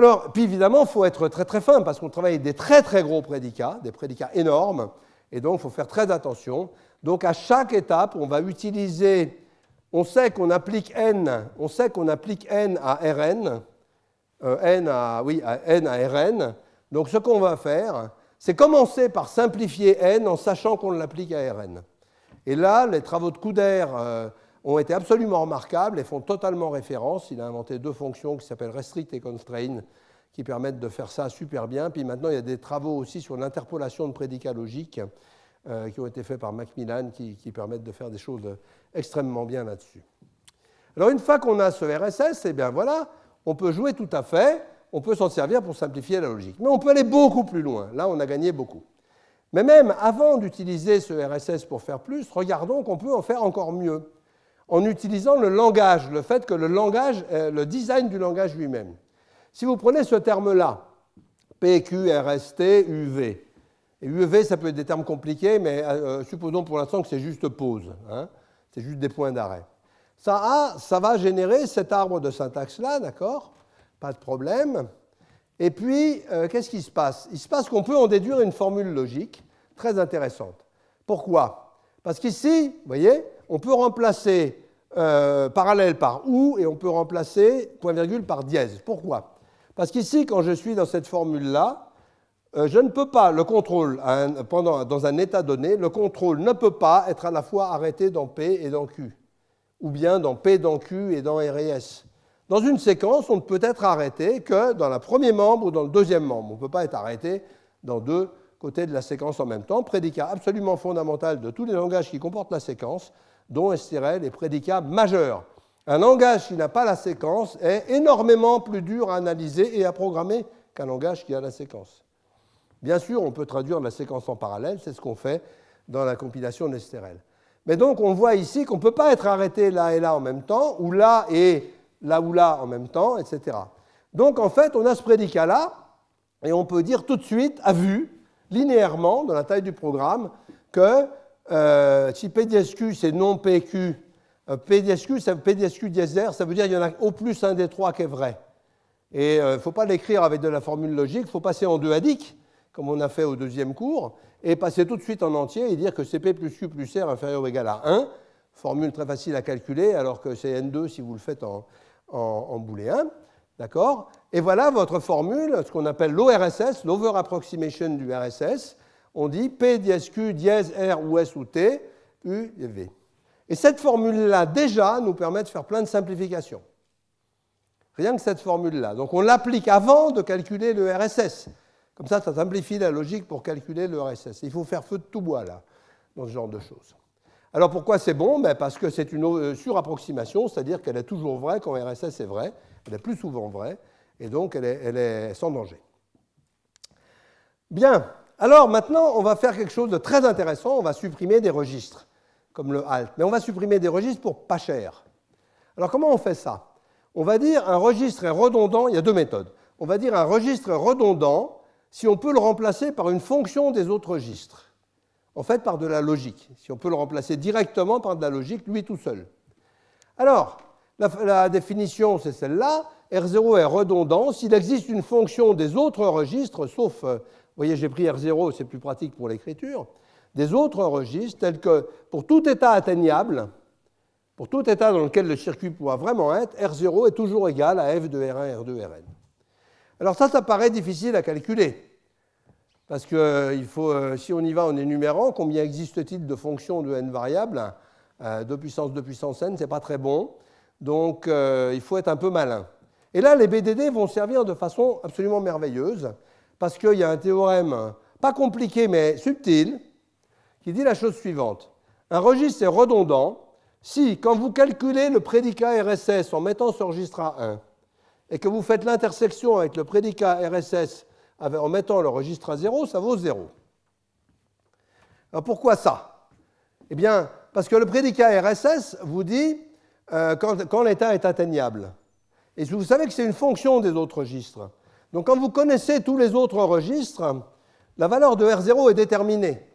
Alors, puis évidemment, il faut être très très fin parce qu'on travaille des très très gros prédicats, des prédicats énormes, et donc il faut faire très attention. Donc à chaque étape, on va utiliser, on sait qu'on applique n, on sait qu'on applique n à Rn, euh, n à, oui, n à Rn. Donc ce qu'on va faire, c'est commencer par simplifier n en sachant qu'on l'applique à Rn. Et là, les travaux de Couder euh, ont été absolument remarquables et font totalement référence. Il a inventé deux fonctions qui s'appellent restrict et constrain, qui permettent de faire ça super bien. Puis maintenant, il y a des travaux aussi sur l'interpolation de prédicats logiques euh, qui ont été faits par Macmillan, qui, qui permettent de faire des choses extrêmement bien là-dessus. Alors une fois qu'on a ce RSS, eh bien voilà, on peut jouer tout à fait, on peut s'en servir pour simplifier la logique. Mais on peut aller beaucoup plus loin. Là, on a gagné beaucoup. Mais même avant d'utiliser ce RSS pour faire plus, regardons qu'on peut en faire encore mieux en utilisant le langage, le fait que le langage, le design du langage lui-même. Si vous prenez ce terme-là, P, Q, R, S, T, U, V, et V, ça peut être des termes compliqués, mais euh, euh, supposons pour l'instant que c'est juste pause, hein, c'est juste des points d'arrêt. Ça, a, ça va générer cet arbre de syntaxe-là, d'accord Pas de problème. Et puis, euh, qu'est-ce qui se passe Il se passe qu'on peut en déduire une formule logique très intéressante. Pourquoi Parce qu'ici, vous voyez, on peut remplacer euh, parallèle par ou et on peut remplacer point virgule par dièse. Pourquoi Parce qu'ici, quand je suis dans cette formule-là, euh, je ne peux pas, le contrôle dans un état donné, le contrôle ne peut pas être à la fois arrêté dans P et dans Q, ou bien dans P, dans Q et dans S. Dans une séquence, on ne peut être arrêté que dans le premier membre ou dans le deuxième membre. On ne peut pas être arrêté dans deux côtés de la séquence en même temps. Prédicat absolument fondamental de tous les langages qui comportent la séquence, dont STRL est prédicat majeur. Un langage qui n'a pas la séquence est énormément plus dur à analyser et à programmer qu'un langage qui a la séquence. Bien sûr, on peut traduire la séquence en parallèle, c'est ce qu'on fait dans la compilation de STRL. Mais donc, on voit ici qu'on ne peut pas être arrêté là et là en même temps, ou là et là ou là en même temps, etc. Donc, en fait, on a ce prédicat-là, et on peut dire tout de suite, à vue, linéairement, dans la taille du programme, que euh, si PDSQ c'est non PQ, euh, PDSQ, ça, PDSQ ça veut dire qu'il y en a au plus un des trois qui est vrai. Et il euh, ne faut pas l'écrire avec de la formule logique, il faut passer en deux adic comme on a fait au deuxième cours, et passer tout de suite en entier et dire que P plus Q plus R inférieur ou égal à 1, formule très facile à calculer, alors que c'est N2 si vous le faites en, en, en booléen. D'accord Et voilà votre formule, ce qu'on appelle l'ORSS, l'over approximation du RSS, on dit P dièse Q dièse R ou S ou T, U et V. Et cette formule-là, déjà, nous permet de faire plein de simplifications. Rien que cette formule-là. Donc on l'applique avant de calculer le RSS. Comme ça, ça simplifie la logique pour calculer le RSS. Il faut faire feu de tout bois, là, dans ce genre de choses. Alors pourquoi c'est bon ben Parce que c'est une euh, surapproximation, c'est-à-dire qu'elle est toujours vraie quand RSS est vrai, elle est plus souvent vraie, et donc elle est sans danger. Bien, alors maintenant, on va faire quelque chose de très intéressant, on va supprimer des registres, comme le alt, mais on va supprimer des registres pour pas cher. Alors comment on fait ça On va dire un registre est redondant, il y a deux méthodes. On va dire un registre est redondant si on peut le remplacer par une fonction des autres registres. En fait, par de la logique. Si on peut le remplacer directement par de la logique, lui tout seul. Alors, la, la définition, c'est celle-là. R0 est redondant s'il existe une fonction des autres registres, sauf euh, vous voyez, j'ai pris R0, c'est plus pratique pour l'écriture, des autres registres tels que pour tout état atteignable, pour tout état dans lequel le circuit pourra vraiment être, R0 est toujours égal à f de R1, R2, Rn. Alors ça, ça paraît difficile à calculer. Parce que euh, euh, si on y va en énumérant, combien existe-t-il de fonctions de n variables 2 hein, euh, De puissance de puissance n, ce n'est pas très bon. Donc il faut être un peu malin. Et là, les BDD vont servir de façon absolument merveilleuse parce qu'il y a un théorème hein, pas compliqué mais subtil qui dit la chose suivante. Un registre est redondant si, quand vous calculez le prédicat RSS en mettant ce registre à 1, et que vous faites l'intersection avec le prédicat RSS en mettant le registre à 0, ça vaut 0. Alors pourquoi ça Eh bien, parce que le prédicat RSS vous dit euh, quand, quand l'état est atteignable. Et vous savez que c'est une fonction des autres registres. Donc quand vous connaissez tous les autres registres, la valeur de R0 est déterminée.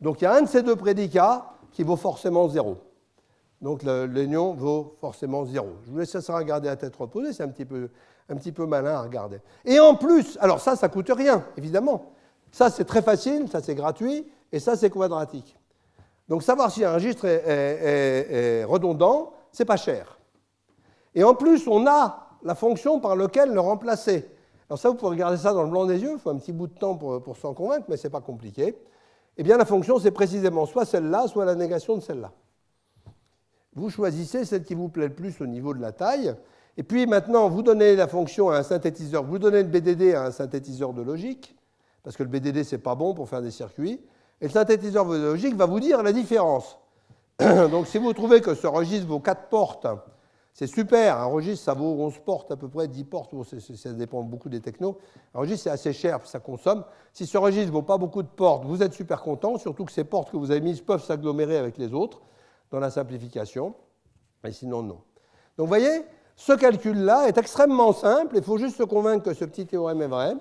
Donc il y a un de ces deux prédicats qui vaut forcément 0. Donc l'union vaut forcément 0. Je vous laisse ça regarder à tête reposée, c'est un petit, peu, malin à regarder. Et en plus, alors ça, ça coûte rien, évidemment. Ça, c'est très facile, ça, c'est gratuit, et ça, c'est quadratique. Donc savoir si un registre est redondant, c'est pas cher. Et en plus, on a la fonction par laquelle le remplacer. Alors ça, vous pouvez regarder ça dans le blanc des yeux, il faut un petit bout de temps pour, s'en convaincre, mais ce n'est pas compliqué. Eh bien, la fonction, c'est précisément soit celle-là, soit la négation de celle-là. Vous choisissez celle qui vous plaît le plus au niveau de la taille. Et puis maintenant, vous donnez la fonction à un synthétiseur, vous donnez le BDD à un synthétiseur de logique, parce que le BDD, c'est pas bon pour faire des circuits. Et le synthétiseur de logique va vous dire la différence. Donc si vous trouvez que ce registre vaut quatre portes, c'est super, un registre, ça vaut 11 portes à peu près, 10 portes, ça dépend beaucoup des technos. Un registre, c'est assez cher, ça consomme. Si ce registre ne vaut pas beaucoup de portes, vous êtes super content, surtout que ces portes que vous avez mises peuvent s'agglomérer avec les autres dans la simplification, mais sinon, non. Donc, vous voyez, ce calcul-là est extrêmement simple, il faut juste se convaincre que ce petit théorème est vrai.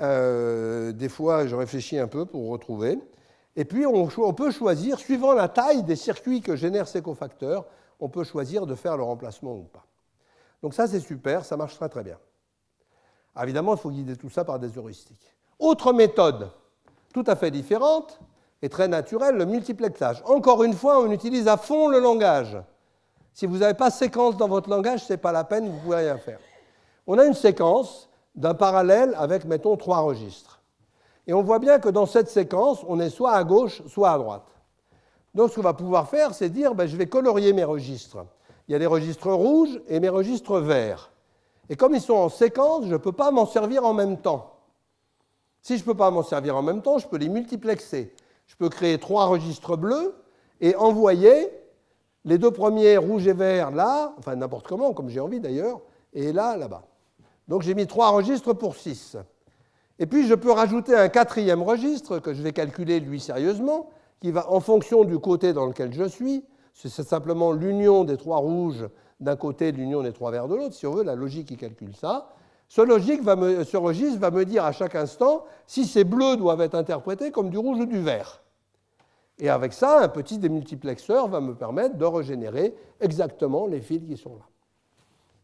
Euh, des fois, je réfléchis un peu pour retrouver. Et puis, on, on peut choisir, suivant la taille des circuits que génèrent ces cofacteurs, on peut choisir de faire le remplacement ou pas. Donc ça, c'est super, ça marche très très bien. Ah, évidemment, il faut guider tout ça par des heuristiques. Autre méthode, tout à fait différente et très naturelle, le multiplexage. Encore une fois, on utilise à fond le langage. Si vous n'avez pas séquence dans votre langage, ce n'est pas la peine, vous ne pouvez rien faire. On a une séquence d'un parallèle avec, mettons, trois registres. Et on voit bien que dans cette séquence, on est soit à gauche, soit à droite. Donc ce qu'on va pouvoir faire, c'est dire, ben, je vais colorier mes registres. Il y a les registres rouges et mes registres verts. Et comme ils sont en séquence, je ne peux pas m'en servir en même temps. Si je ne peux pas m'en servir en même temps, je peux les multiplexer. Je peux créer trois registres bleus et envoyer les deux premiers rouges et verts là, enfin n'importe comment, comme j'ai envie d'ailleurs, et là, là-bas. Donc j'ai mis trois registres pour six. Et puis je peux rajouter un quatrième registre que je vais calculer lui sérieusement, qui va, en fonction du côté dans lequel je suis, c'est simplement l'union des trois rouges d'un côté, l'union des trois verts de l'autre, si on veut, la logique qui calcule ça. Ce, logique va registre va me dire à chaque instant si ces bleus doivent être interprétés comme du rouge ou du vert. Et avec ça, un petit démultiplexeur va me permettre de régénérer exactement les fils qui sont là.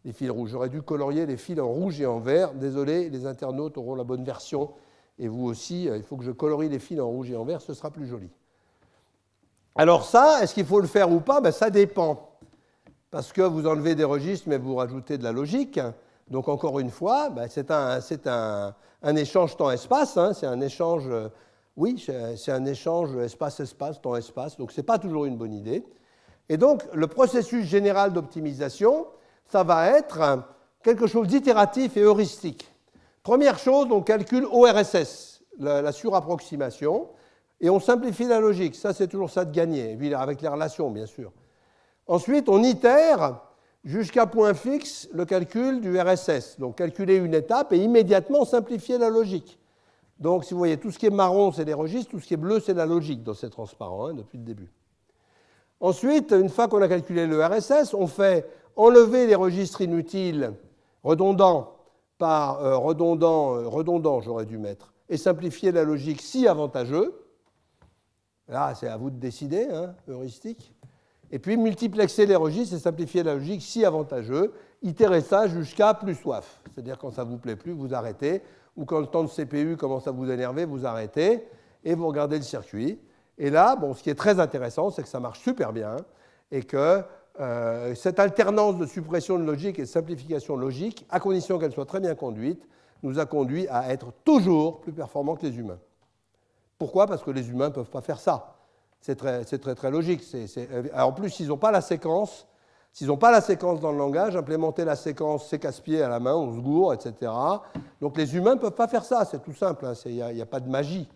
Les fils rouges. J'aurais dû colorier les fils en rouge et en vert. Désolé, les internautes auront la bonne version. Et vous aussi, euh, il faut que je colorie les fils en rouge et en vert, ce sera plus joli. Alors ça, est-ce qu'il faut le faire ou pas ben, Ça dépend. Parce que vous enlevez des registres, mais vous rajoutez de la logique. Donc encore une fois, ben, hein. c'est un, échange temps-espace. Euh, c'est un échange, oui, c'est un échange espace-espace, temps-espace. Donc ce n'est pas toujours une bonne idée. Et donc le processus général d'optimisation, ça va être quelque chose d'itératif et heuristique. Première chose, on calcule ORSS, la surapproximation. Et on simplifie la logique. Ça, c'est toujours ça de gagner, avec les relations, bien sûr. Ensuite, on itère jusqu'à point fixe le calcul du RSS. Donc, calculer une étape et immédiatement simplifier la logique. Donc, si vous voyez, tout ce qui est marron, c'est les registres, tout ce qui est bleu, c'est la logique dans ces transparents, hein, depuis le début. Ensuite, une fois qu'on a calculé le RSS, on fait enlever les registres inutiles, redondants, par euh, redondants, euh, redondants j'aurais dû mettre, et simplifier la logique si avantageux. Là, c'est à vous de décider, hein, heuristique. Et puis, multiplexer les registres et simplifier la logique si avantageux. Itérer ça jusqu'à plus soif. C'est-à-dire, quand ça vous plaît plus, vous arrêtez. Ou quand le temps de CPU commence à vous énerver, vous arrêtez et vous regardez le circuit. Et là, bon, ce qui est très intéressant, c'est que ça marche super bien et que euh, cette alternance de suppression de logique et de simplification logique, à condition qu'elle soit très bien conduite, nous a conduit à être toujours plus performants que les humains. Pourquoi Parce que les humains ne peuvent pas faire ça. C'est très, très, logique. Euh, en plus, s'ils n'ont pas la séquence, s'ils n'ont pas la séquence dans le langage, implémenter la séquence, c'est casse-pied à la main, on se gourre, etc. Donc les humains ne peuvent pas faire ça, c'est tout simple, hein. il n'y a, a, pas de magie.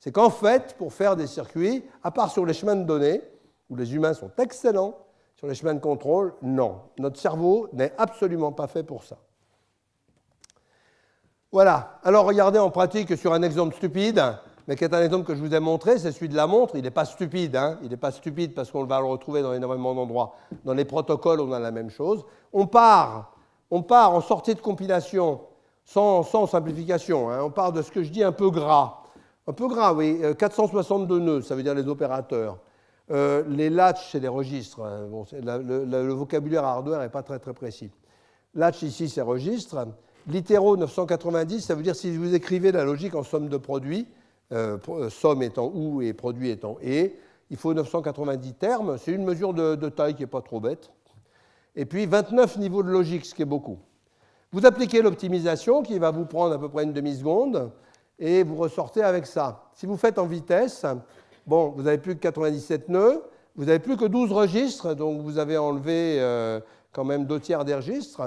C'est qu'en fait, pour faire des circuits, à part sur les chemins de données, où les humains sont excellents, sur les chemins de contrôle, non. Notre cerveau n'est absolument pas fait pour ça. Voilà. Alors regardez en pratique sur un exemple stupide mais qui est un exemple que je vous ai montré, c'est celui de la montre. Il n'est pas stupide, hein il n'est pas stupide parce qu'on va le retrouver dans énormément d'endroits. Dans les protocoles, on a la même chose. On part, on part en sortie de compilation, sans, simplification, hein. on part de ce que je dis un peu gras. Un peu gras, oui, 462 euh, nœuds, ça veut dire les opérateurs. Euh, les latches, c'est les registres. Hein. le, vocabulaire hardware n'est pas très très précis. Latch ici, c'est registre. Littéraux, 990, ça veut dire si vous écrivez la logique en somme de produits, euh, euh, somme étant ou et produit étant et. Il faut 990 termes, c'est une mesure de, taille qui n'est pas trop bête. Et puis 29 niveaux de logique, ce qui est beaucoup. Vous appliquez l'optimisation qui va vous prendre à peu près une demi-seconde et vous ressortez avec ça. Si vous faites en vitesse, bon, vous avez plus que 97 nœuds, vous avez plus que 12 registres, donc vous avez enlevé euh, quand même deux tiers des registres.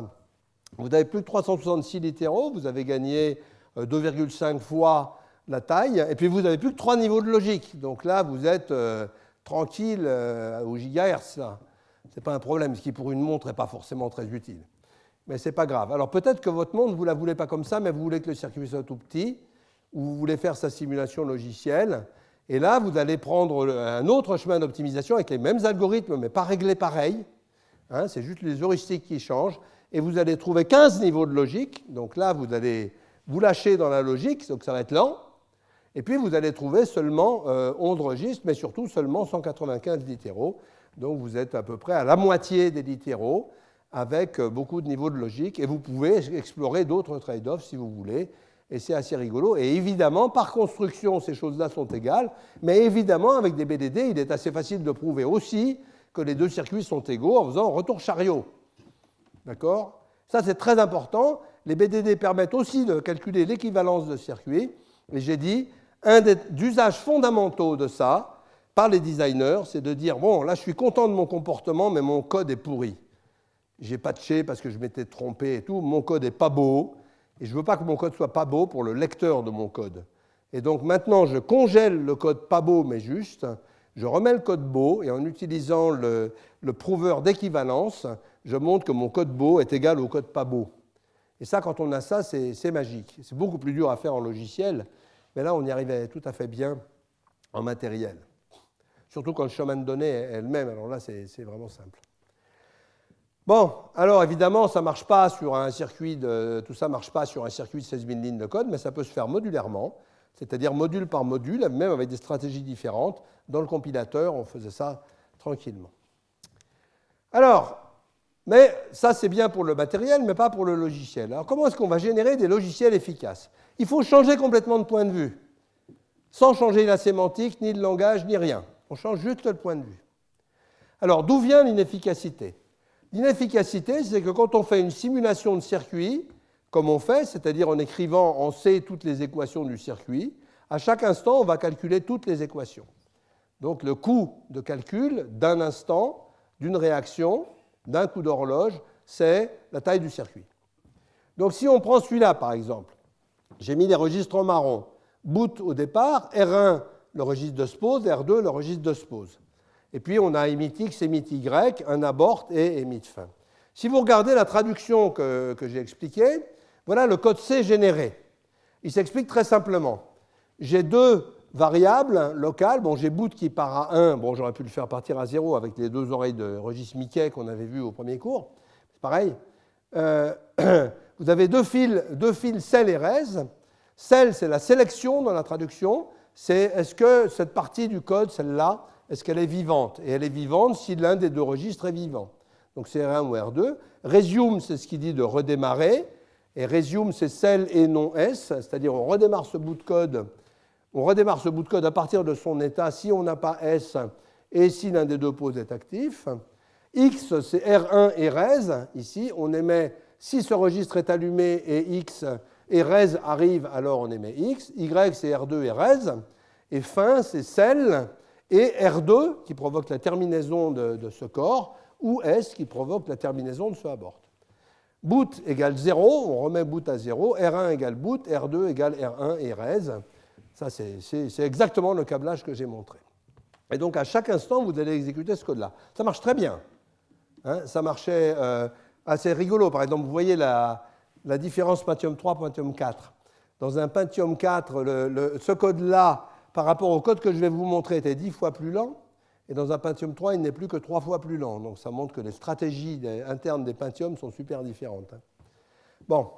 Vous n'avez plus que 366 littéraux, vous avez gagné 2,5 fois la taille. Et puis vous n'avez plus que trois niveaux de logique. Donc là, vous êtes euh, tranquille euh, au gigahertz. Ce n'est pas un problème, ce qui pour une montre n'est pas forcément très utile. Mais ce n'est pas grave. Alors peut-être que votre montre, vous ne la voulez pas comme ça, mais vous voulez que le circuit soit tout petit, ou vous voulez faire sa simulation logicielle. Et là, vous allez prendre un autre chemin d'optimisation avec les mêmes algorithmes, mais pas réglés pareil. Hein. c'est juste les heuristiques qui changent. Et vous allez trouver 15 niveaux de logique. Donc là, vous allez vous lâcher dans la logique, donc ça va être lent. Et puis vous allez trouver seulement 11 euh, registres, mais surtout seulement 195 littéraux. Donc vous êtes à peu près à la moitié des littéraux avec euh, beaucoup de niveaux de logique et vous pouvez explorer d'autres trade-offs si vous voulez. Et c'est assez rigolo. Et évidemment, par construction, ces choses-là sont égales. Mais évidemment, avec des BDD, il est assez facile de prouver aussi que les deux circuits sont égaux en faisant retour chariot. D'accord Ça, c'est très important. Les BDD permettent aussi de calculer l'équivalence de circuits. Et j'ai dit, un des usages fondamentaux de ça, par les designers, c'est de dire, bon, là je suis content de mon comportement, mais mon code est pourri. J'ai patché parce que je m'étais trompé et tout, mon code est pas beau, et je ne veux pas que mon code soit pas beau pour le lecteur de mon code. Et donc maintenant, je congèle le code pas beau mais juste, je remets le code beau, et en utilisant le, le prouveur d'équivalence, je montre que mon code beau est égal au code pas beau. Et ça, quand on a ça, c'est magique. C'est beaucoup plus dur à faire en logiciel, mais là, on y arrivait tout à fait bien en matériel. Surtout quand le chemin de données est elle-même. Alors là, c'est vraiment simple. Bon, alors évidemment, ça marche pas sur un circuit de, tout ça marche pas sur un circuit de 16 000 lignes de code, mais ça peut se faire modulairement, c'est-à-dire module par module, même avec des stratégies différentes. Dans le compilateur, on faisait ça tranquillement. Alors, mais ça, c'est bien pour le matériel, mais pas pour le logiciel. Alors comment est-ce qu'on va générer des logiciels efficaces Il faut changer complètement de point de vue, sans changer la sémantique, ni le langage, ni rien. On change juste le point de vue. Alors d'où vient l'inefficacité L'inefficacité, c'est que quand on fait une simulation de circuit, comme on fait, c'est-à-dire en écrivant en C toutes les équations du circuit, à chaque instant, on va calculer toutes les équations. Donc le coût de calcul d'un instant, d'une réaction, d'un coup d'horloge, c'est la taille du circuit. Donc si on prend celui-là, par exemple, j'ai mis les registres en marron. Boot au départ, R1 le registre de spose, R2 le registre de spose. Et puis on a émite X, émite Y, un abort et émite fin. Si vous regardez la traduction que, que j'ai expliquée, voilà le code C généré. Il s'explique très simplement. J'ai deux variable locale. Bon, j'ai Boot qui part à 1. Bon, j'aurais pu le faire partir à 0 avec les deux oreilles de registre Mickey qu'on avait vu au premier cours. C'est pareil. Euh, vous avez deux fils, deux fils sel et res. Sel, c'est la sélection dans la traduction. C'est est-ce que cette partie du code, celle-là, est-ce qu'elle est vivante Et elle est vivante si l'un des deux registres est vivant. Donc c'est R1 ou R2. Resume, c'est ce qui dit de redémarrer. Et resume, c'est celle et non S. C'est-à-dire on redémarre ce bout de code on redémarre ce bout de code à partir de son état si on n'a pas S et si l'un des deux poses est actif. X, c'est R1 et RES. Ici, on émet, si ce registre est allumé et X et RES arrive, alors on émet X. Y, c'est R2 et RES. Et fin, c'est celle et R2 qui provoque la terminaison de, ce corps, ou S qui provoque la terminaison de ce aborte. Boot égale 0, on remet boot à 0, R1 égale boot, R2 égale R1 et RES. Ça, c'est exactement le câblage que j'ai montré. Et donc, à chaque instant, vous allez exécuter ce code-là. Ça marche très bien. Hein. ça marchait euh, assez rigolo. Par exemple, vous voyez la, différence Pentium 3, Pentium 4. Dans un Pentium 4, ce code-là, par rapport au code que je vais vous montrer, était 10 fois plus lent. Et dans un Pentium 3, il n'est plus que 3 fois plus lent. Donc ça montre que les stratégies internes des Pentiums sont super différentes. Hein. Bon.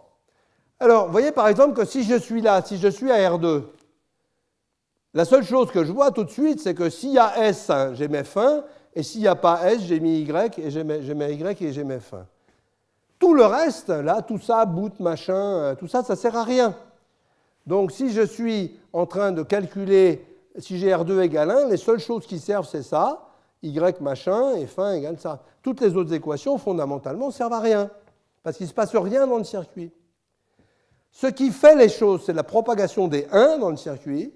Alors, vous voyez par exemple que si je suis là, si je suis à R2, la seule chose que je vois tout de suite, c'est que s'il y a S, j'ai mes fins, et s'il n'y a pas S, j'ai mis Y, et j'ai mes, Y et j'ai mes fins. Tout le reste, là, tout ça, boot, machin, euh, tout ça, ça ne sert à rien. Donc si je suis en train de calculer si j'ai R2 égale 1, les seules choses qui servent, c'est ça, y machin, et fin égale ça. Toutes les autres équations, fondamentalement, servent à rien, parce qu'il ne se passe rien dans le circuit. Ce qui fait les choses, c'est la propagation des 1 dans le circuit,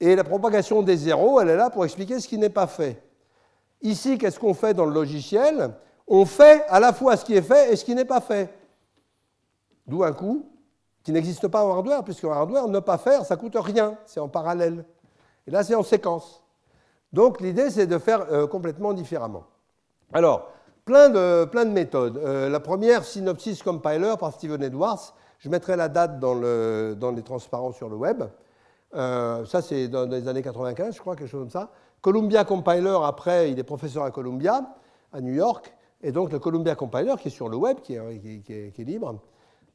et la propagation des zéros, elle est là pour expliquer ce qui n'est pas fait. Ici, qu'est-ce qu'on fait dans le logiciel On fait à la fois ce qui est fait et ce qui n'est pas fait. D'où un coût qui n'existe pas en hardware, puisque en hardware, ne pas faire, ça coûte rien. C'est en parallèle. Et là, c'est en séquence. Donc, l'idée, c'est de faire euh, complètement différemment. Alors, plein de, plein de méthodes. Euh, la première, Synopsis Compiler par Steven Edwards. Je mettrai la date dans, dans les transparents sur le web. Euh, ça, c'est dans les années 95, je crois, quelque chose comme ça. Columbia Compiler, après, il est professeur à Columbia, à New York. Et donc, le Columbia Compiler, qui est sur le web, qui est, libre.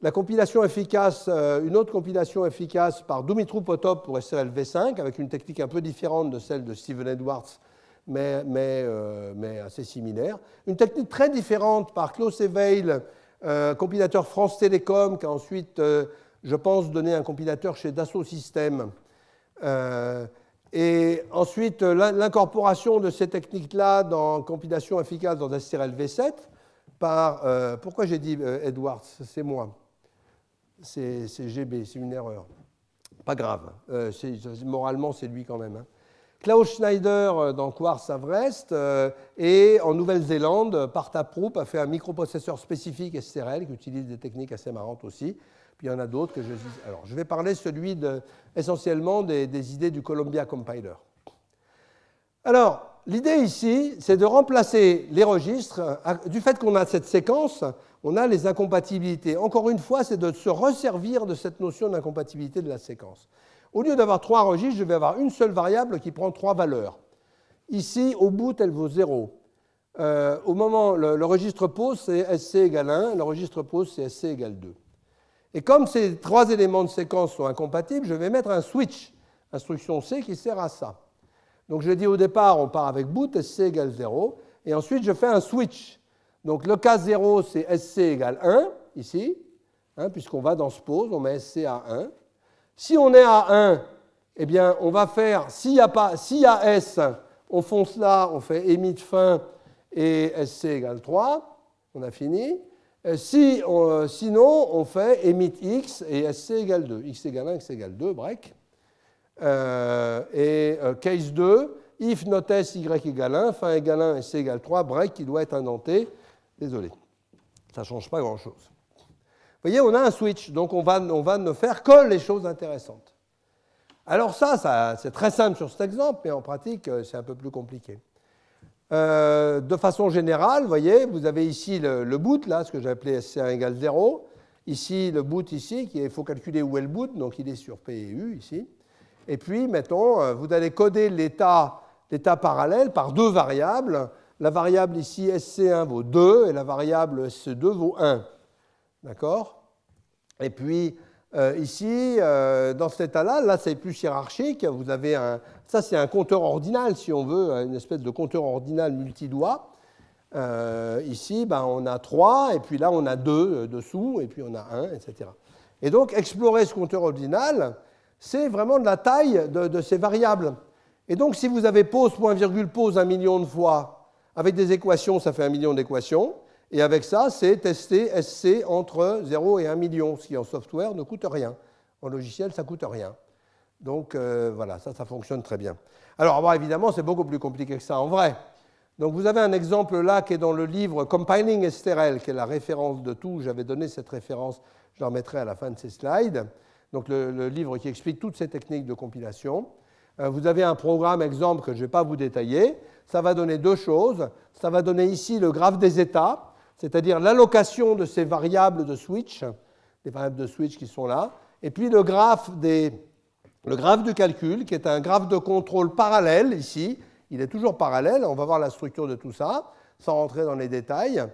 La compilation efficace, euh, une autre compilation efficace par Dumitru Potop pour SRL V5, avec une technique un peu différente de celle de Steven Edwards, mais, mais, euh, assez similaire. Une technique très différente par Klaus Eveil, compilateur France Télécom, qui a ensuite, je pense, donné un compilateur chez Dassault Systèmes euh, et ensuite, l'incorporation de ces techniques-là dans compilation efficace dans STRL V7 par. Euh, pourquoi j'ai dit euh, Edwards C'est moi. C'est GB, c'est une erreur. Pas grave. moralement, c'est lui quand même. Hein. Klaus Schneider dans Quartz averest et en Nouvelle-Zélande, Partaproup a fait un microprocesseur spécifique STRL qui utilise des techniques assez marrantes aussi il y en a d'autres que je... Alors, je vais parler celui essentiellement des, idées du Columbia Compiler. Alors, l'idée ici, c'est de remplacer les registres. Du fait qu'on a cette séquence, on a les incompatibilités. Encore une fois, c'est de se resservir de cette notion d'incompatibilité de la séquence. Au lieu d'avoir trois registres, je vais avoir une seule variable qui prend trois valeurs. Ici, au bout, elle vaut 0. Euh, au moment, le, registre pose, c'est SC égale 1, le registre pose, c'est SC égale 2. Et comme ces trois éléments de séquence sont incompatibles, je vais mettre un switch, instruction C, qui sert à ça. Donc je dis au départ, on part avec boot, sc égale 0, et ensuite je fais un switch. Donc le cas 0, c'est sc égale 1, ici, hein, puisqu'on va dans ce pose, on met sc à 1. Si on est à 1, eh bien on va faire, s'il y, a y a s, on fonce là, on fait émis de fin, et sc égale 3, on a fini. Euh, euh, sinon, on fait emit x et sc égale 2. x égale 1, x égale 2, break. Euh, et case 2, if not s, y égale 1, fin égale 1, sc égale 3, break qui doit être indenté. Désolé, ça ne change pas grand-chose. Vous voyez, on a un switch, donc on va, va ne faire que les choses intéressantes. Alors ça c'est très simple sur cet exemple, mais en pratique, c'est un peu plus compliqué. Euh, de façon générale, vous voyez, vous avez ici le, boot, là, ce que j'ai appelé SC1 égale 0. Ici, le boot, ici, il faut calculer où est le boot, donc il est sur PU, ici. Et puis, mettons, euh, vous allez coder l'état parallèle par deux variables. La variable ici, SC1 vaut 2, et la variable SC2 vaut 1. D'accord Et puis, euh, ici, euh, dans cet état-là, là, c'est plus hiérarchique. Vous avez un, ça, c'est un compteur ordinal, si on veut, une espèce de compteur ordinal multidoigt. Euh, ici, ben, on a 3, et puis là, on a 2 dessous, et puis on a 1, etc. Et donc, explorer ce compteur ordinal, c'est vraiment de la taille de, ces variables. Et donc, si vous avez pause, point, virgule, pose, un million de fois, avec des équations, ça fait un million d'équations. Et avec ça, c'est tester SC entre 0 et 1 million, ce qui en software ne coûte rien. En logiciel, ça coûte rien. Donc euh, voilà, ça, ça fonctionne très bien. Alors évidemment, c'est beaucoup plus compliqué que ça en vrai. Donc vous avez un exemple là qui est dans le livre Compiling STRL, qui est la référence de tout. J'avais donné cette référence, je la remettrai à la fin de ces slides. Donc le, livre qui explique toutes ces techniques de compilation. Euh, vous avez un programme exemple que je ne vais pas vous détailler. Ça va donner deux choses. Ça va donner ici le graphe des états c'est-à-dire l'allocation de ces variables de switch, les variables de switch qui sont là, et puis le graphe, du calcul, qui est un graphe de contrôle parallèle ici, il est toujours parallèle, on va voir la structure de tout ça, sans rentrer dans les détails.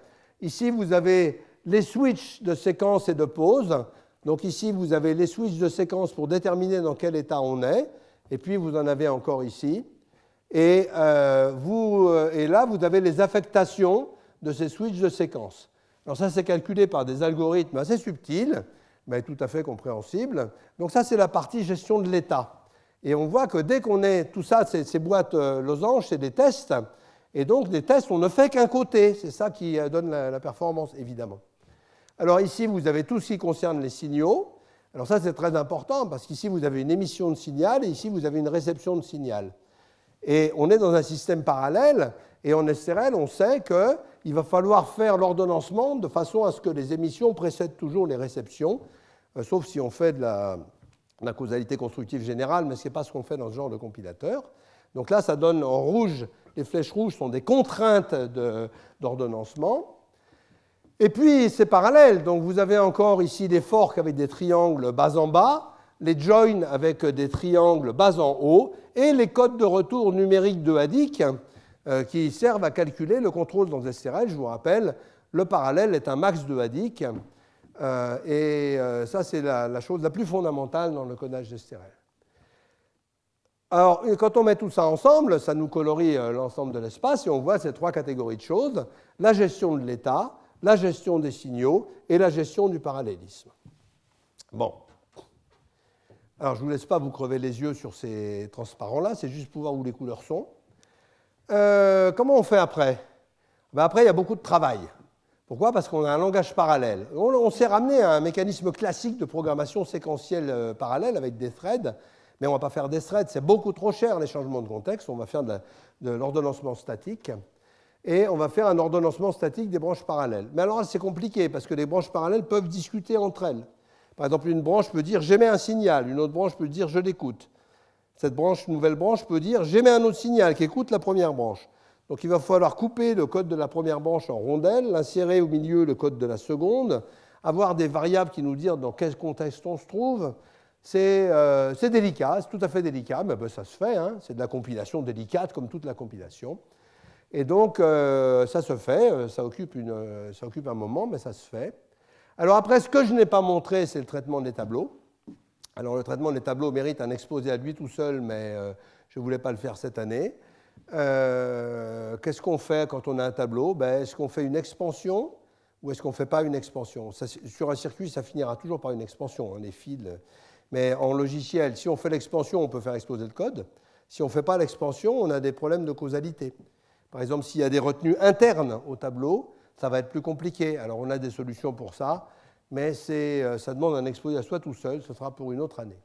Ici, vous avez les switches de séquence et de pause. Donc ici, vous avez les switches de séquence pour déterminer dans quel état on est. Et puis, vous en avez encore ici. et euh, euh, là, vous avez les affectations de ces switches de séquence. Alors ça, c'est calculé par des algorithmes assez subtils, mais tout à fait compréhensibles. Donc ça, c'est la partie gestion de l'état. Et on voit que dès qu'on est, tout ça, ces boîtes euh, losanges, c'est des tests. Et donc, des tests, on ne fait qu'un côté. C'est ça qui euh, donne la, performance, évidemment. Alors ici, vous avez tout ce qui concerne les signaux. Alors ça, c'est très important, parce qu'ici, vous avez une émission de signal, et ici, vous avez une réception de signal. Et on est dans un système parallèle et en SRL, on sait qu'il va falloir faire l'ordonnancement de façon à ce que les émissions précèdent toujours les réceptions, euh, sauf si on fait de la, causalité constructive générale, mais ce n'est pas ce qu'on fait dans ce genre de compilateur. Donc là, ça donne en rouge, les flèches rouges sont des contraintes d'ordonnancement. Et puis, c'est parallèle. Donc vous avez encore ici des forks avec des triangles bas en bas les joins avec des triangles bas en haut et les codes de retour numériques de Hadik, euh, qui servent à calculer le contrôle dans SRL. Je vous rappelle, le parallèle est un max de HADIC. Euh, et euh, ça, c'est la, chose la plus fondamentale dans le codage SRL. Alors, quand on met tout ça ensemble, ça nous colorie l'ensemble de l'espace et on voit ces trois catégories de choses, la gestion de l'état, la gestion des signaux et la gestion du parallélisme. Bon. Alors, je ne vous laisse pas vous crever les yeux sur ces transparents-là, c'est juste pour voir où les couleurs sont. Euh, comment on fait après ben Après, il y a beaucoup de travail. Pourquoi Parce qu'on a un langage parallèle. On, s'est ramené à un mécanisme classique de programmation séquentielle euh, parallèle avec des threads, mais on ne va pas faire des threads, c'est beaucoup trop cher les changements de contexte, on va faire de l'ordonnancement statique, et on va faire un ordonnancement statique des branches parallèles. Mais alors c'est compliqué, parce que les branches parallèles peuvent discuter entre elles. Par exemple, une branche peut dire j'émets un signal, une autre branche peut dire je l'écoute cette nouvelle branche peut dire j'émets un autre signal qui écoute la première branche. Donc il va falloir couper le code de la première branche en rondelles, l'insérer au milieu le code de la seconde, avoir des variables qui nous disent dans quel contexte on se trouve. C'est euh, délicat, c'est tout à fait délicat, mais ben, ça se fait, hein. c'est de la compilation délicate comme toute la compilation. Et donc euh, ça se fait, euh, ça occupe, une, ça occupe un moment, mais ça se fait. Alors après, ce que je n'ai pas montré, c'est le traitement des tableaux. Alors le traitement des tableaux mérite un exposé à lui tout seul, mais euh, je ne voulais pas le faire cette année. Euh, qu'est-ce qu'on fait quand on a un tableau ben, Est-ce qu'on fait une expansion ou est-ce qu'on ne fait pas une expansion Sur un circuit, ça finira toujours par une expansion, hein, les fils. Euh. Mais en logiciel, si on fait l'expansion, on peut faire exploser le code. Si on ne fait pas l'expansion, on a des problèmes de causalité. Par exemple, s'il y a des retenues internes au tableau, ça va être plus compliqué. Alors on a des solutions pour ça mais euh, ça demande un exposé à soi tout seul, ce sera pour une autre année.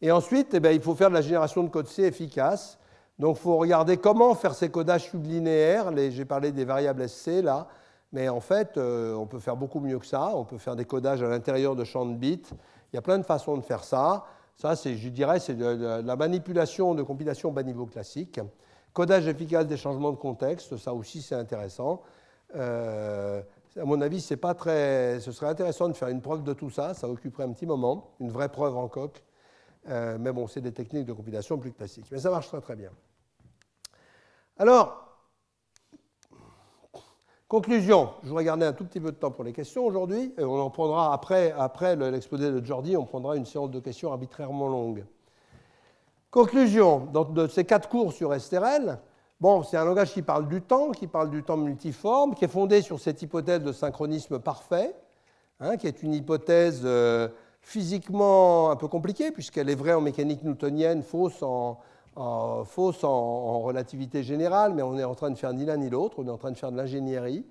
Et ensuite, eh ben, il faut faire de la génération de code C efficace. Donc, il faut regarder comment faire ces codages sublinéaires. J'ai parlé des variables SC là, mais en fait, euh, on peut faire beaucoup mieux que ça. On peut faire des codages à l'intérieur de champs de bits. Il y a plein de façons de faire ça. Ça, je dirais, c'est de, la manipulation de compilation bas niveau classique. Codage efficace des changements de contexte, ça aussi, c'est intéressant. Euh, à mon avis, c'est Ce serait intéressant de faire une preuve de tout ça. Ça occuperait un petit moment, une vraie preuve en coque. Euh, mais bon, c'est des techniques de compilation plus classiques. Mais ça marche très très bien. Alors, conclusion. Je voudrais garder un tout petit peu de temps pour les questions aujourd'hui. Euh, on en prendra après, après l'exposé de Jordi, on prendra une séance de questions arbitrairement longue. Conclusion. de ces quatre cours sur STRL, Bon, c'est un langage qui parle du temps, qui parle du temps multiforme, qui est fondé sur cette hypothèse de synchronisme parfait, hein, qui est une hypothèse euh, physiquement un peu compliquée, puisqu'elle est vraie en mécanique newtonienne, fausse en, relativité générale, mais on est en train de faire ni l'un ni l'autre, on est en train de faire de l'ingénierie.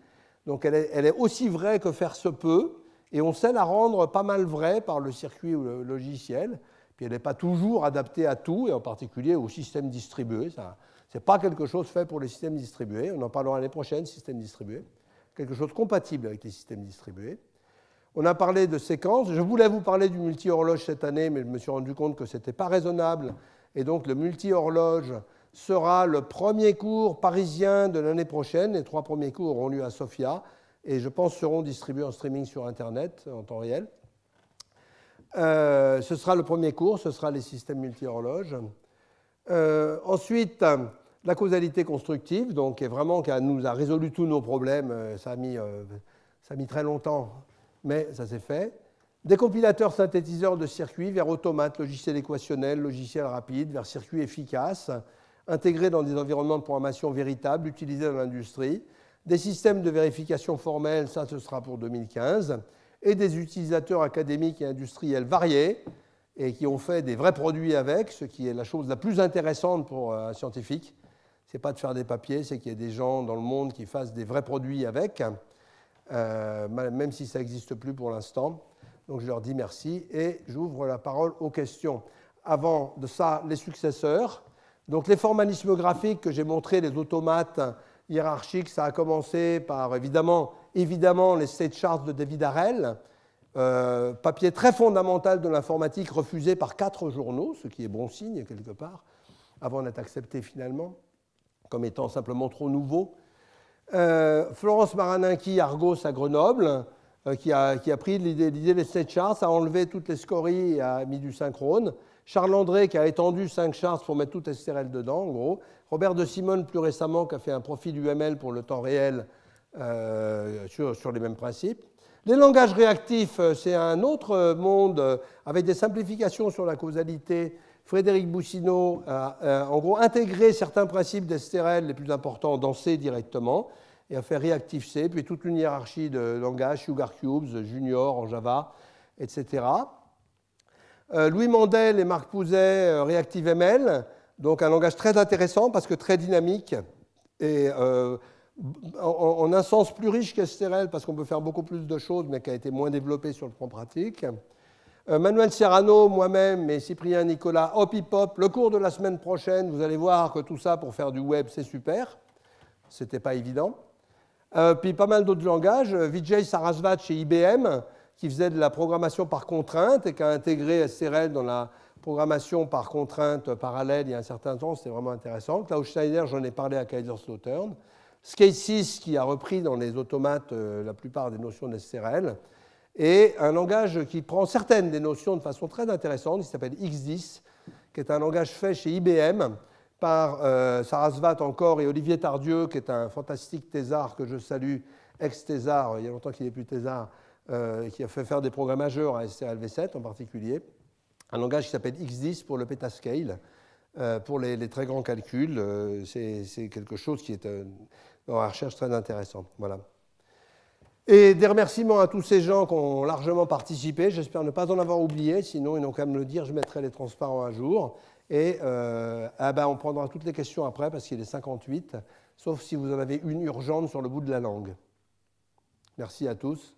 Donc elle est, aussi vraie que faire se peut, et on sait la rendre pas mal vraie par le circuit ou le logiciel. Puis elle n'est pas toujours adaptée à tout, et en particulier au système distribué. Ce n'est pas quelque chose fait pour les systèmes distribués, on en parlera l'année prochaine, système distribué. quelque chose compatible avec les systèmes distribués. On a parlé de séquences, je voulais vous parler du multi-horloge cette année, mais je me suis rendu compte que ce n'était pas raisonnable, et donc le multi-horloge sera le premier cours parisien de l'année prochaine, les trois premiers cours auront lieu à Sofia, et je pense seront distribués en streaming sur Internet en temps réel. Euh, ce sera le premier cours, ce sera les systèmes multi-horloges. Euh, ensuite, la causalité constructive, donc, est vraiment qu'elle nous a résolu tous nos problèmes. Euh, ça a mis, euh, ça a mis très longtemps, mais ça s'est fait. Des compilateurs synthétiseurs de circuits vers automates, logiciels équationnels, logiciels rapides, vers circuits efficaces, intégrés dans des environnements de programmation véritables, utilisés dans l'industrie. Des systèmes de vérification formelle, ça ce sera pour 2015. Et des utilisateurs académiques et industriels variés, et qui ont fait des vrais produits avec, ce qui est la chose la plus intéressante pour euh, un scientifique c'est pas de faire des papiers, c'est qu'il y a des gens dans le monde qui fassent des vrais produits avec, euh, même si ça n'existe plus pour l'instant. Donc je leur dis merci et j'ouvre la parole aux questions. Avant de ça, les successeurs. Donc les formalismes graphiques que j'ai montrés, les automates hiérarchiques, ça a commencé par évidemment, évidemment les state charts de David Arel, euh, papier très fondamental de l'informatique refusé par quatre journaux, ce qui est bon signe quelque part, avant d'être accepté finalement comme étant simplement trop nouveau. Euh, Florence Maraninki, Argos à Grenoble, euh, qui, a, qui, a, pris l'idée des 7 charts, a enlevé toutes les scories et a mis du synchrone. Charles André qui a étendu 5 charts pour mettre tout SRL dedans, en gros. Robert de Simone, plus récemment, qui a fait un profil UML pour le temps réel euh, sur, sur, les mêmes principes. Les langages réactifs, euh, c'est un autre monde avec des simplifications sur la causalité Frédéric Boussineau a, euh, en gros, intégré certains principes d'STRL les plus importants dans C directement et a fait Reactive C, puis toute une hiérarchie de langages, Sugar Cubes, Junior en Java, etc. Euh, Louis Mandel et Marc Pouzet, euh, ML, donc un langage très intéressant parce que très dynamique et en, un sens plus riche qu'STRL parce qu'on peut faire beaucoup plus de choses mais qui a été moins développé sur le plan pratique. Euh, Manuel Serrano, moi-même et Cyprien Nicolas, Hop Hip Hop, le cours de la semaine prochaine, vous allez voir que tout ça pour faire du web, c'est super. C'était pas évident. Euh, puis pas mal d'autres langages. Euh, Vijay Sarasvat chez IBM, qui faisait de la programmation par contrainte et qui a intégré SRL dans la programmation par contrainte parallèle il y a un certain temps, c'était vraiment intéressant. Klaus Schneider, j'en ai parlé à Kaiserslautern. Skate 6, qui a repris dans les automates la plupart des notions de SRL et un langage qui prend certaines des notions de façon très intéressante, il s'appelle X10, qui est un langage fait chez IBM par euh, Sarasvat encore et Olivier Tardieu, qui est un fantastique thésard que je salue, ex Tésar, il y a longtemps qu'il n'est plus thésard, euh, qui a fait faire des programmes majeurs à stlv 7 en particulier. Un langage qui s'appelle X10 pour le pétascale, euh, pour les, les, très grands calculs. Euh, c'est quelque chose qui est dans la recherche très intéressante. Voilà. Et des remerciements à tous ces gens qui ont largement participé. J'espère ne pas en avoir oublié, sinon ils n'ont qu'à me le dire, je mettrai les transparents à jour. Et euh, ah ben, on prendra toutes les questions après parce qu'il est 58, sauf si vous en avez une urgente sur le bout de la langue. Merci à tous.